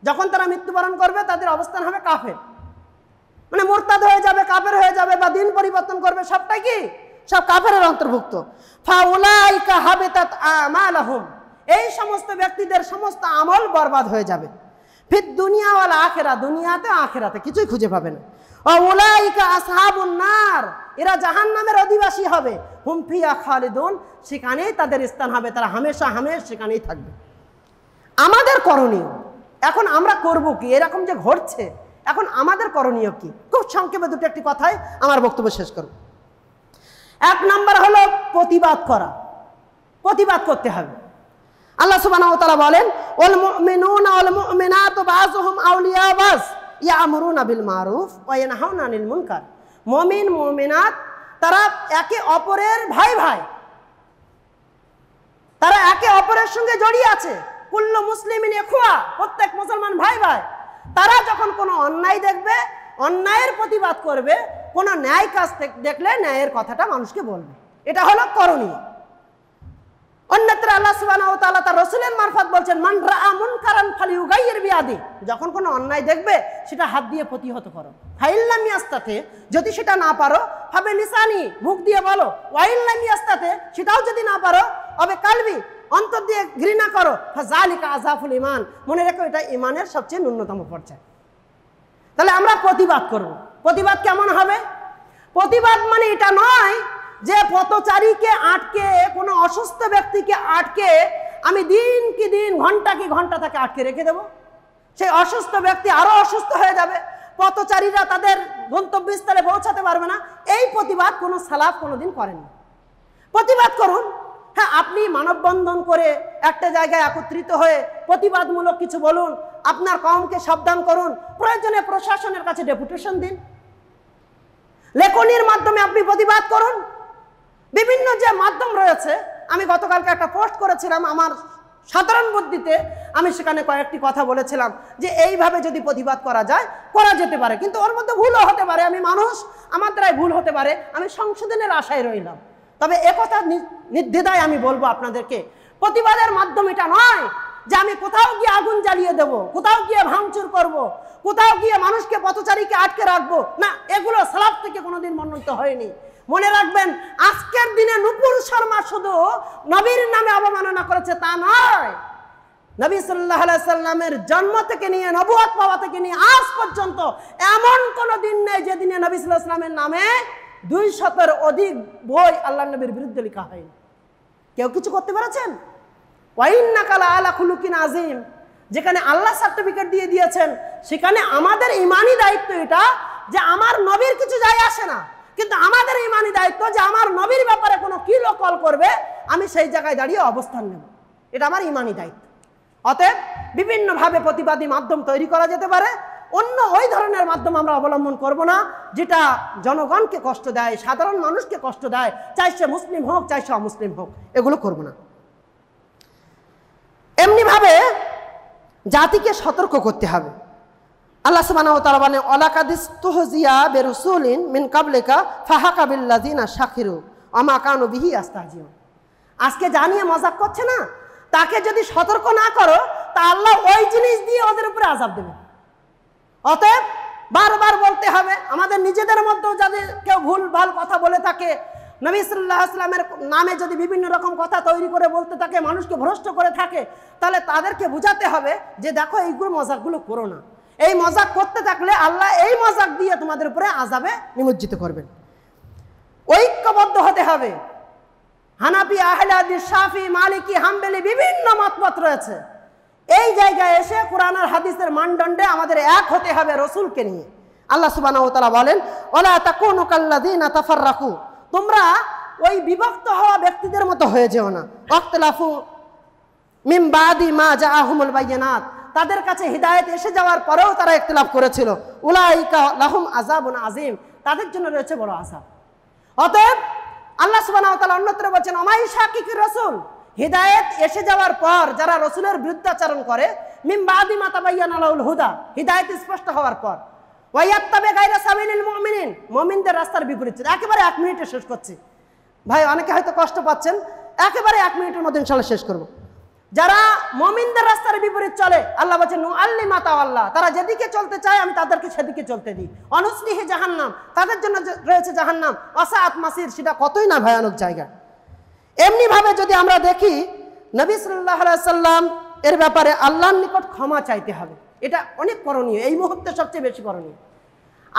যখন তারা মৃত্যুবরণ করবে তাদের অবস্থান হবে কাফের মানে মোরতাদ হয়ে যাবে কাফের হয়ে যাবে বা দিন পরিবর্তন করবে সবটাই কি সব কাফেরের অন্তর্ভুক্ত ফাউলাইকা হাবেতাত আমালাহুম এই সমস্ত ব্যক্তিদের সমস্ত আমল বরবাদ হয়ে যাবে ফির দুনিয়াওয়ালা আখেরা দুনিয়াতে আখেরাতে কিছুই খুঁজে পাবে না ওলাইকা আসহাবুন নার এরা জাহান নামের অধিবাসী হবে হুমফিয়া খালিদুন সেখানেই তাদের স্থান হবে তারা হামেশা হামেশ সেখানেই থাকবে আমাদের করণীয় এখন আমরা করব কি এরকম যে ঘটছে এখন আমাদের করণীয় কি খুব সংক্ষেপে দুটো একটি কথায় আমার বক্তব্য শেষ করবো এক নম্বর হলো প্রতিবাদ করা প্রতিবাদ করতে হবে আল্লাহ সুবাহ ওয়া বলেন আউলিয়া বাস মারুফ আনিল তারা একে অপরের ভাই ভাই তারা একে অপরের সঙ্গে জড়িয়ে আছে কুল্ল মুসলিমিন প্রত্যেক মুসলমান ভাই ভাই তারা যখন কোনো অন্যায় দেখবে অন্যায়ের প্রতিবাদ করবে কোনো ন্যায় কাজ দেখলে ন্যায়ের কথাটা মানুষকে বলবে এটা হলো করণীয় অন্যত্র আল্লাহ সুবান ও তালা তার রসুলের মারফত বলছেন মান রামুন কারণ ফালি উগাইয়ের বিয়াদি যখন কোনো অন্যায় দেখবে সেটা হাত দিয়ে প্রতিহত করো ফাইল্লামি আস্তাতে যদি সেটা না পারো ভাবে লিসানি মুখ দিয়ে বলো ওয়াইল্লামি আস্তাতে সেটাও যদি না পারো হবে কালবি অন্তর দিয়ে ঘৃণা করো ফাজালিকা আজাফুল ইমান মনে রেখো এটা ইমানের সবচেয়ে ন্যূনতম পর্যায়ে তাহলে আমরা প্রতিবাদ করবো প্রতিবাদ কেমন হবে প্রতিবাদ মানে এটা নয় যে পথচারীকে আটকে কোনো অসুস্থ ব্যক্তিকে আটকে আমি দিন কি দিন ঘন্টা কি ঘন্টা তাকে আটকে রেখে দেব সেই অসুস্থ ব্যক্তি আরও অসুস্থ হয়ে যাবে পথচারীরা তাদের গন্তব্যস্থলে পৌঁছাতে পারবে না এই প্রতিবাদ কোনো সালাফ কোনো দিন করেননি প্রতিবাদ করুন হ্যাঁ আপনি মানববন্ধন করে একটা জায়গায় একত্রিত হয়ে প্রতিবাদমূলক কিছু বলুন আপনার কমকে সাবধান করুন প্রয়োজনে প্রশাসনের কাছে ডেপুটেশন দিন লেখনির মাধ্যমে আপনি প্রতিবাদ করুন বিভিন্ন যে মাধ্যম রয়েছে আমি গতকালকে একটা পোস্ট করেছিলাম আমার সাধারণ বুদ্ধিতে আমি সেখানে কয়েকটি কথা বলেছিলাম যে এইভাবে যদি প্রতিবাদ করা যায় করা যেতে পারে কিন্তু ওর মধ্যে ভুলও হতে পারে আমি মানুষ আমার দ্বারাই ভুল হতে পারে আমি সংশোধনের আশায় রইলাম তবে একথা নির্দ্বিধায় আমি বলবো আপনাদেরকে প্রতিবাদের মাধ্যম এটা নয় যে আমি কোথাও গিয়ে আগুন জ্বালিয়ে দেব কোথাও গিয়ে ভাঙচুর করব। কোথাও গিয়ে মানুষকে পথচারীকে আটকে রাখবো না এগুলো সালাফ থেকে কোনোদিন মনোনীত হয়নি মনে রাখবেন আজকের দিনে নুপুর শর্মা শুধু নবীর নামে অবমাননা করেছে তা নয় নবী সাল্লাহ সাল্লামের জন্ম থেকে নিয়ে নবুয়াত পাওয়া থেকে নিয়ে আজ পর্যন্ত এমন কোনো দিন নেই যেদিনে নবী সাল্লাহ সাল্লামের নামে দুই শতের অধিক বই আল্লাহ নবীর বিরুদ্ধে লেখা হয়নি কেউ কিছু করতে পেরেছেন ওয়াইন্না কালা আলা খুলুকিন আজিম যেখানে আল্লাহ সার্টিফিকেট দিয়ে দিয়েছেন সেখানে আমাদের ইমানি দায়িত্ব এটা যে আমার নবীর কিছু যায় আসে না কিন্তু আমাদের ইমানি দায়িত্ব যে আমার নবীর ব্যাপারে কোনো কিলো কল করবে আমি সেই জায়গায় দাঁড়িয়ে অবস্থান নেব এটা আমার ইমানি দায়িত্ব অতএব বিভিন্নভাবে প্রতিবাদী মাধ্যম তৈরি করা যেতে পারে অন্য ওই ধরনের মাধ্যম আমরা অবলম্বন করব না যেটা জনগণকে কষ্ট দেয় সাধারণ মানুষকে কষ্ট দেয় চাই সে মুসলিম হোক চাই সে অমুসলিম হোক এগুলো করব না এমনিভাবে জাতিকে সতর্ক করতে হবে আল্লাহ সুবাহ মানে অলাকাদিস তুহজিয়া বেরসুলিন মিন কাবলেকা ফাহাকাবিল্লাদিনা শাকিরু আমা কানু বিহি আস্তাজিও আজকে জানিয়ে মজাক করছে না তাকে যদি সতর্ক না করো তা আল্লাহ ওই জিনিস দিয়ে ওদের উপরে আজাব দেবে অতএব বারবার বলতে হবে আমাদের নিজেদের মধ্যেও যাদের কেউ ভুল ভাল কথা বলে থাকে নবী সাল্লাহামের নামে যদি বিভিন্ন রকম কথা তৈরি করে বলতে থাকে মানুষকে ভ্রষ্ট করে থাকে তাহলে তাদেরকে বুঝাতে হবে যে দেখো এইগুলো মজাকগুলো করো না এই মজাক করতে থাকলে আল্লাহ এই মজাক দিয়ে তোমাদের উপরে আজাবে নিমজ্জিত করবেন ঐক্যবদ্ধ হতে হবে হানাপি আহলাদি শাফি মালিকি হাম্বেলি বিভিন্ন মতপত রয়েছে এই জায়গায় এসে কোরআন আর হাদিসের মানদণ্ডে আমাদের এক হতে হবে রসুলকে নিয়ে আল্লাহ সুবানা তারা বলেন ওলা তাকুন দিন তাফার রাখু তোমরা ওই বিভক্ত হওয়া ব্যক্তিদের মতো হয়ে যেও না অক্তলাফু মিমবাদি মা যা আহমুল বাইনাথ তাদের কাছে হৃদায়ত এসে যাওয়ার পরেও তারা একতলাফ করেছিল উলাইকা লাহুম আজাবুন আজিম তাদের জন্য রয়েছে বড় আসাব অতএব আল্লাহ সুবাহ অন্যত্র বলছেন অমাই কি রসুল হৃদায়ত এসে যাওয়ার পর যারা রসুলের বিরুদ্ধাচরণ করে মিমবাদি মাতাবাইয়ান আলাউল হুদা হৃদায়ত স্পষ্ট হওয়ার পর ওয়াইয়াত্তাবে গাইরা সাবিলিল মুমিনিন রাস্তার বিপরীত একেবারে এক মিনিটে শেষ করছি ভাই অনেকে হয়তো কষ্ট পাচ্ছেন একেবারে এক মিনিটের মধ্যে ইনশাল্লাহ শেষ করব। যারা মমিনদের রাস্তার বিপরীত চলে আল্লাহ বলছে নু আল্লি মাতা আল্লাহ তারা যেদিকে চলতে চায় আমি তাদেরকে সেদিকে চলতে দিই অনুস্নেহে নাম তাদের জন্য রয়েছে জাহান্নাম অসা আত্মাসির সেটা কতই না ভয়ানক জায়গা এমনিভাবে যদি আমরা দেখি নবী সাল্লাহ সাল্লাম এর ব্যাপারে আল্লাহর নিকট ক্ষমা চাইতে হবে এটা অনেক করণীয় এই মুহূর্তে সবচেয়ে বেশি করণীয়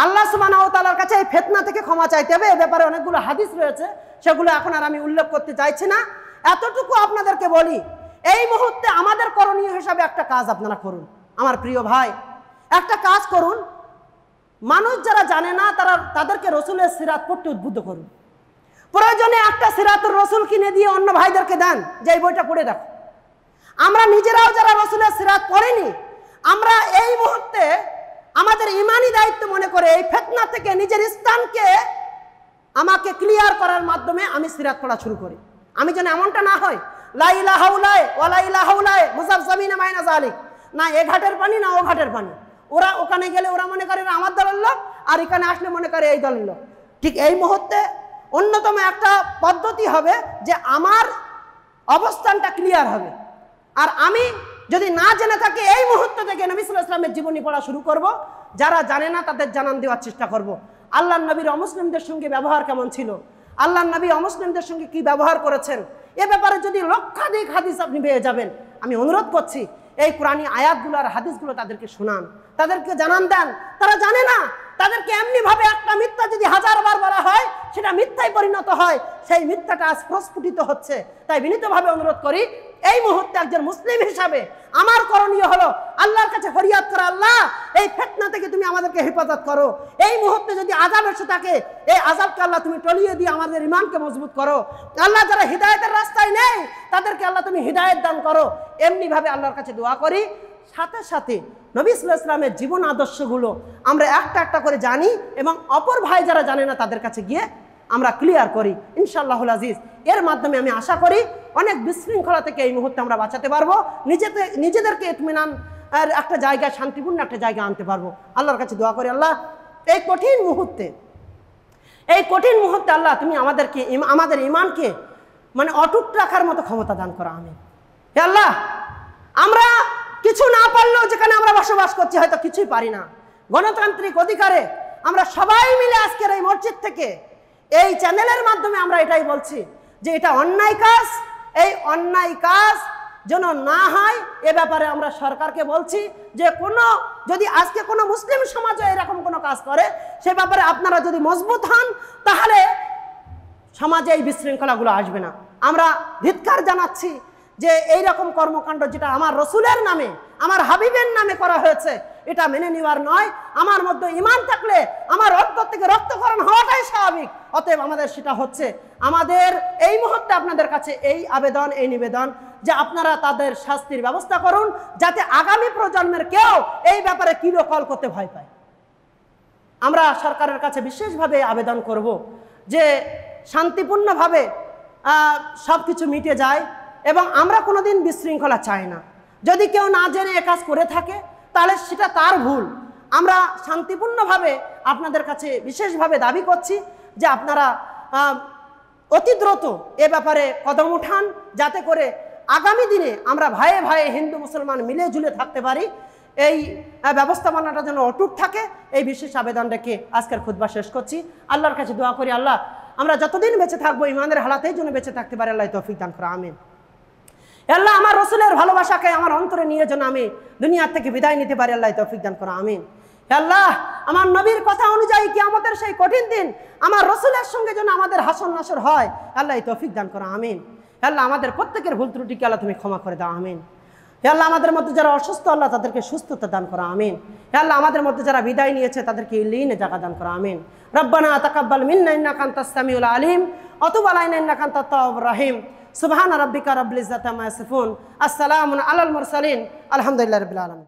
আল্লাহ সুবাহর কাছে এই ফেতনা থেকে ক্ষমা চাইতে হবে এ ব্যাপারে অনেকগুলো হাদিস রয়েছে সেগুলো এখন আর আমি উল্লেখ করতে চাইছি না এতটুকু আপনাদেরকে বলি এই মুহূর্তে আমাদের করণীয় হিসাবে একটা কাজ আপনারা করুন আমার প্রিয় ভাই একটা কাজ করুন মানুষ যারা জানে না তারা তাদেরকে রসুলের সিরাত পড়তে উদ্বুদ্ধ করুন প্রয়োজনে একটা সিরাতুর রসুল কিনে দিয়ে অন্য ভাইদেরকে দেন যে এই বইটা পড়ে দেখো আমরা নিজেরাও যারা রসুলের সিরাত পড়েনি আমরা এই মুহূর্তে আমাদের ইমানি দায়িত্ব মনে করে এই ফেতনা থেকে নিজের স্থানকে আমাকে ক্লিয়ার করার মাধ্যমে আমি সিরাত পড়া শুরু করি আমি যেন এমনটা না হয় লাইলা হাউলায় ওলাইলা হাউলায় মুজাফ জমিনা মাইনা জালিক না এ ঘাটের পানি না ও ঘাটের পানি ওরা ওখানে গেলে ওরা মনে করে আমার দলের লোক আর এখানে আসলে মনে করে এই দলের লোক ঠিক এই মুহূর্তে অন্যতম একটা পদ্ধতি হবে যে আমার অবস্থানটা ক্লিয়ার হবে আর আমি যদি না জেনে থাকে এই মুহূর্ত থেকে নবিসুল ইসলামের জীবনী পড়া শুরু করব। যারা জানে না তাদের জানান দেওয়ার চেষ্টা করব। আল্লাহ নবীর অমুসলিমদের সঙ্গে ব্যবহার কেমন ছিল আল্লাহ নবী অমুসলিমদের সঙ্গে কি ব্যবহার করেছেন এ ব্যাপারে যদি লক্ষাধিক হাদিস আপনি পেয়ে যাবেন আমি অনুরোধ করছি এই কোরআনী আয়াতগুলো আর হাদিসগুলো তাদেরকে শোনান তাদেরকে জানান দেন তারা জানে না তাদেরকে এমনিভাবে একটা মিথ্যা যদি হাজারবার বলা হয় সেটা মিথ্যায় পরিণত হয় সেই মিথ্যাটা আজ প্রস্ফুটিত হচ্ছে তাই বিনীতভাবে অনুরোধ করি এই মুহূর্তে একজন মুসলিম হিসাবে আমার করণীয় হলো আল্লাহর কাছে ফরিয়াদ করা আল্লাহ এই ফেতনা থেকে তুমি আমাদেরকে হেফাজত করো এই মুহূর্তে যদি আজাব এসে থাকে এই আজাবকে আল্লাহ তুমি টলিয়ে দিয়ে আমাদের ইমানকে মজবুত করো আল্লাহ যারা হৃদায়তের রাস্তায় নেই তাদেরকে আল্লাহ তুমি হৃদায়ত দান করো এমনিভাবে আল্লাহর কাছে দোয়া করি সাথে সাথে নবী ইসলাম ইসলামের জীবন আদর্শগুলো আমরা একটা একটা করে জানি এবং অপর ভাই যারা জানে না তাদের কাছে গিয়ে আমরা ক্লিয়ার করি ইনশাল্লাহুল আজিজ এর মাধ্যমে আমি আশা করি অনেক বিশৃঙ্খলা থেকে এই মুহূর্তে আমরা বাঁচাতে পারবো নিজেতে নিজেদেরকে ইতমিনান আর একটা জায়গায় শান্তিপূর্ণ একটা জায়গা আনতে পারবো আল্লাহর কাছে দোয়া করি আল্লাহ এই কঠিন মুহূর্তে এই কঠিন মুহূর্তে আল্লাহ তুমি আমাদেরকে আমাদের ইমানকে মানে অটুট রাখার মতো ক্ষমতা দান করা আমি হে আল্লাহ আমরা কিছু না পারলেও যেখানে আমরা বসবাস করছি হয়তো কিছুই পারি না গণতান্ত্রিক অধিকারে আমরা সবাই মিলে আজকের এই মসজিদ থেকে এই চ্যানেলের মাধ্যমে আমরা এটাই বলছি যে এটা অন্যায় কাজ এই অন্যায় কাজ যেন না হয় এ ব্যাপারে আমরা সরকারকে বলছি যে কোনো যদি আজকে কোনো মুসলিম সমাজে এরকম কোনো কাজ করে সে ব্যাপারে আপনারা যদি মজবুত হন তাহলে সমাজে এই বিশৃঙ্খলাগুলো আসবে না আমরা ধিৎকার জানাচ্ছি যে এই রকম কর্মকাণ্ড যেটা আমার রসুলের নামে আমার হাবিবের নামে করা হয়েছে এটা মেনে নেওয়ার নয় আমার মধ্যে ইমান থাকলে আমার অন্তর থেকে রক্তকরণ হওয়াটাই স্বাভাবিক অতএব আমাদের সেটা হচ্ছে আমাদের এই মুহূর্তে আপনাদের কাছে এই আবেদন এই নিবেদন যে আপনারা তাদের শাস্তির ব্যবস্থা করুন যাতে আগামী প্রজন্মের কেউ এই ব্যাপারে কল করতে ভয় পায় আমরা সরকারের কাছে বিশেষভাবে আবেদন করব যে শান্তিপূর্ণভাবে সব কিছু মিটে যায় এবং আমরা কোনো দিন বিশৃঙ্খলা চাই না যদি কেউ না জেনে এ কাজ করে থাকে তাহলে সেটা তার ভুল আমরা শান্তিপূর্ণভাবে আপনাদের কাছে বিশেষভাবে দাবি করছি যে আপনারা অতি দ্রুত এ ব্যাপারে কদম উঠান যাতে করে আগামী দিনে আমরা ভাইয়ে ভাইয়ে হিন্দু মুসলমান মিলে ঝুলে থাকতে পারি এই ব্যবস্থাপনাটা যেন অটুট থাকে এই বিশেষ আবেদন রেখে আজকের খুদবা শেষ করছি আল্লাহর কাছে দোয়া করি আল্লাহ আমরা যতদিন বেঁচে থাকবো ইমানের হালাতেই জন্য বেঁচে থাকতে পারি আল্লাহ তৌফিক দান করা আমিন আল্লাহ আমার রসুলের ভালোবাসাকে আমার অন্তরে নিয়ে যেন আমি দুনিয়ার থেকে বিদায় নিতে পারি আল্লাহ তৌফিক দান করো আমিন আল্লাহ আমার নবীর কথা অনুযায়ী কি আমাদের সেই কঠিন দিন আমার রসুলের সঙ্গে যেন আমাদের হাসন নাসর হয় আল্লাহ তৌফিক দান করো আমিন আল্লাহ আমাদের প্রত্যেকের ভুল ত্রুটিকে আল্লাহ তুমি ক্ষমা করে দাও আমিন আল্লাহ আমাদের মধ্যে যারা অসুস্থ আল্লাহ তাদেরকে সুস্থতা দান করা আমিন আল্লাহ আমাদের মধ্যে যারা বিদায় নিয়েছে তাদেরকে লিনে জায়গা দান করা আমিন রব্বানা তাকাব্বাল মিন্না ইন্না কান্তা সামিউল আলিম অতুবালাইনা ইন্না কান্তা তাওয়াব রাহিম سبحان ربك رب العزة ما يصفون السلام على المرسلين الحمد لله رب العالمين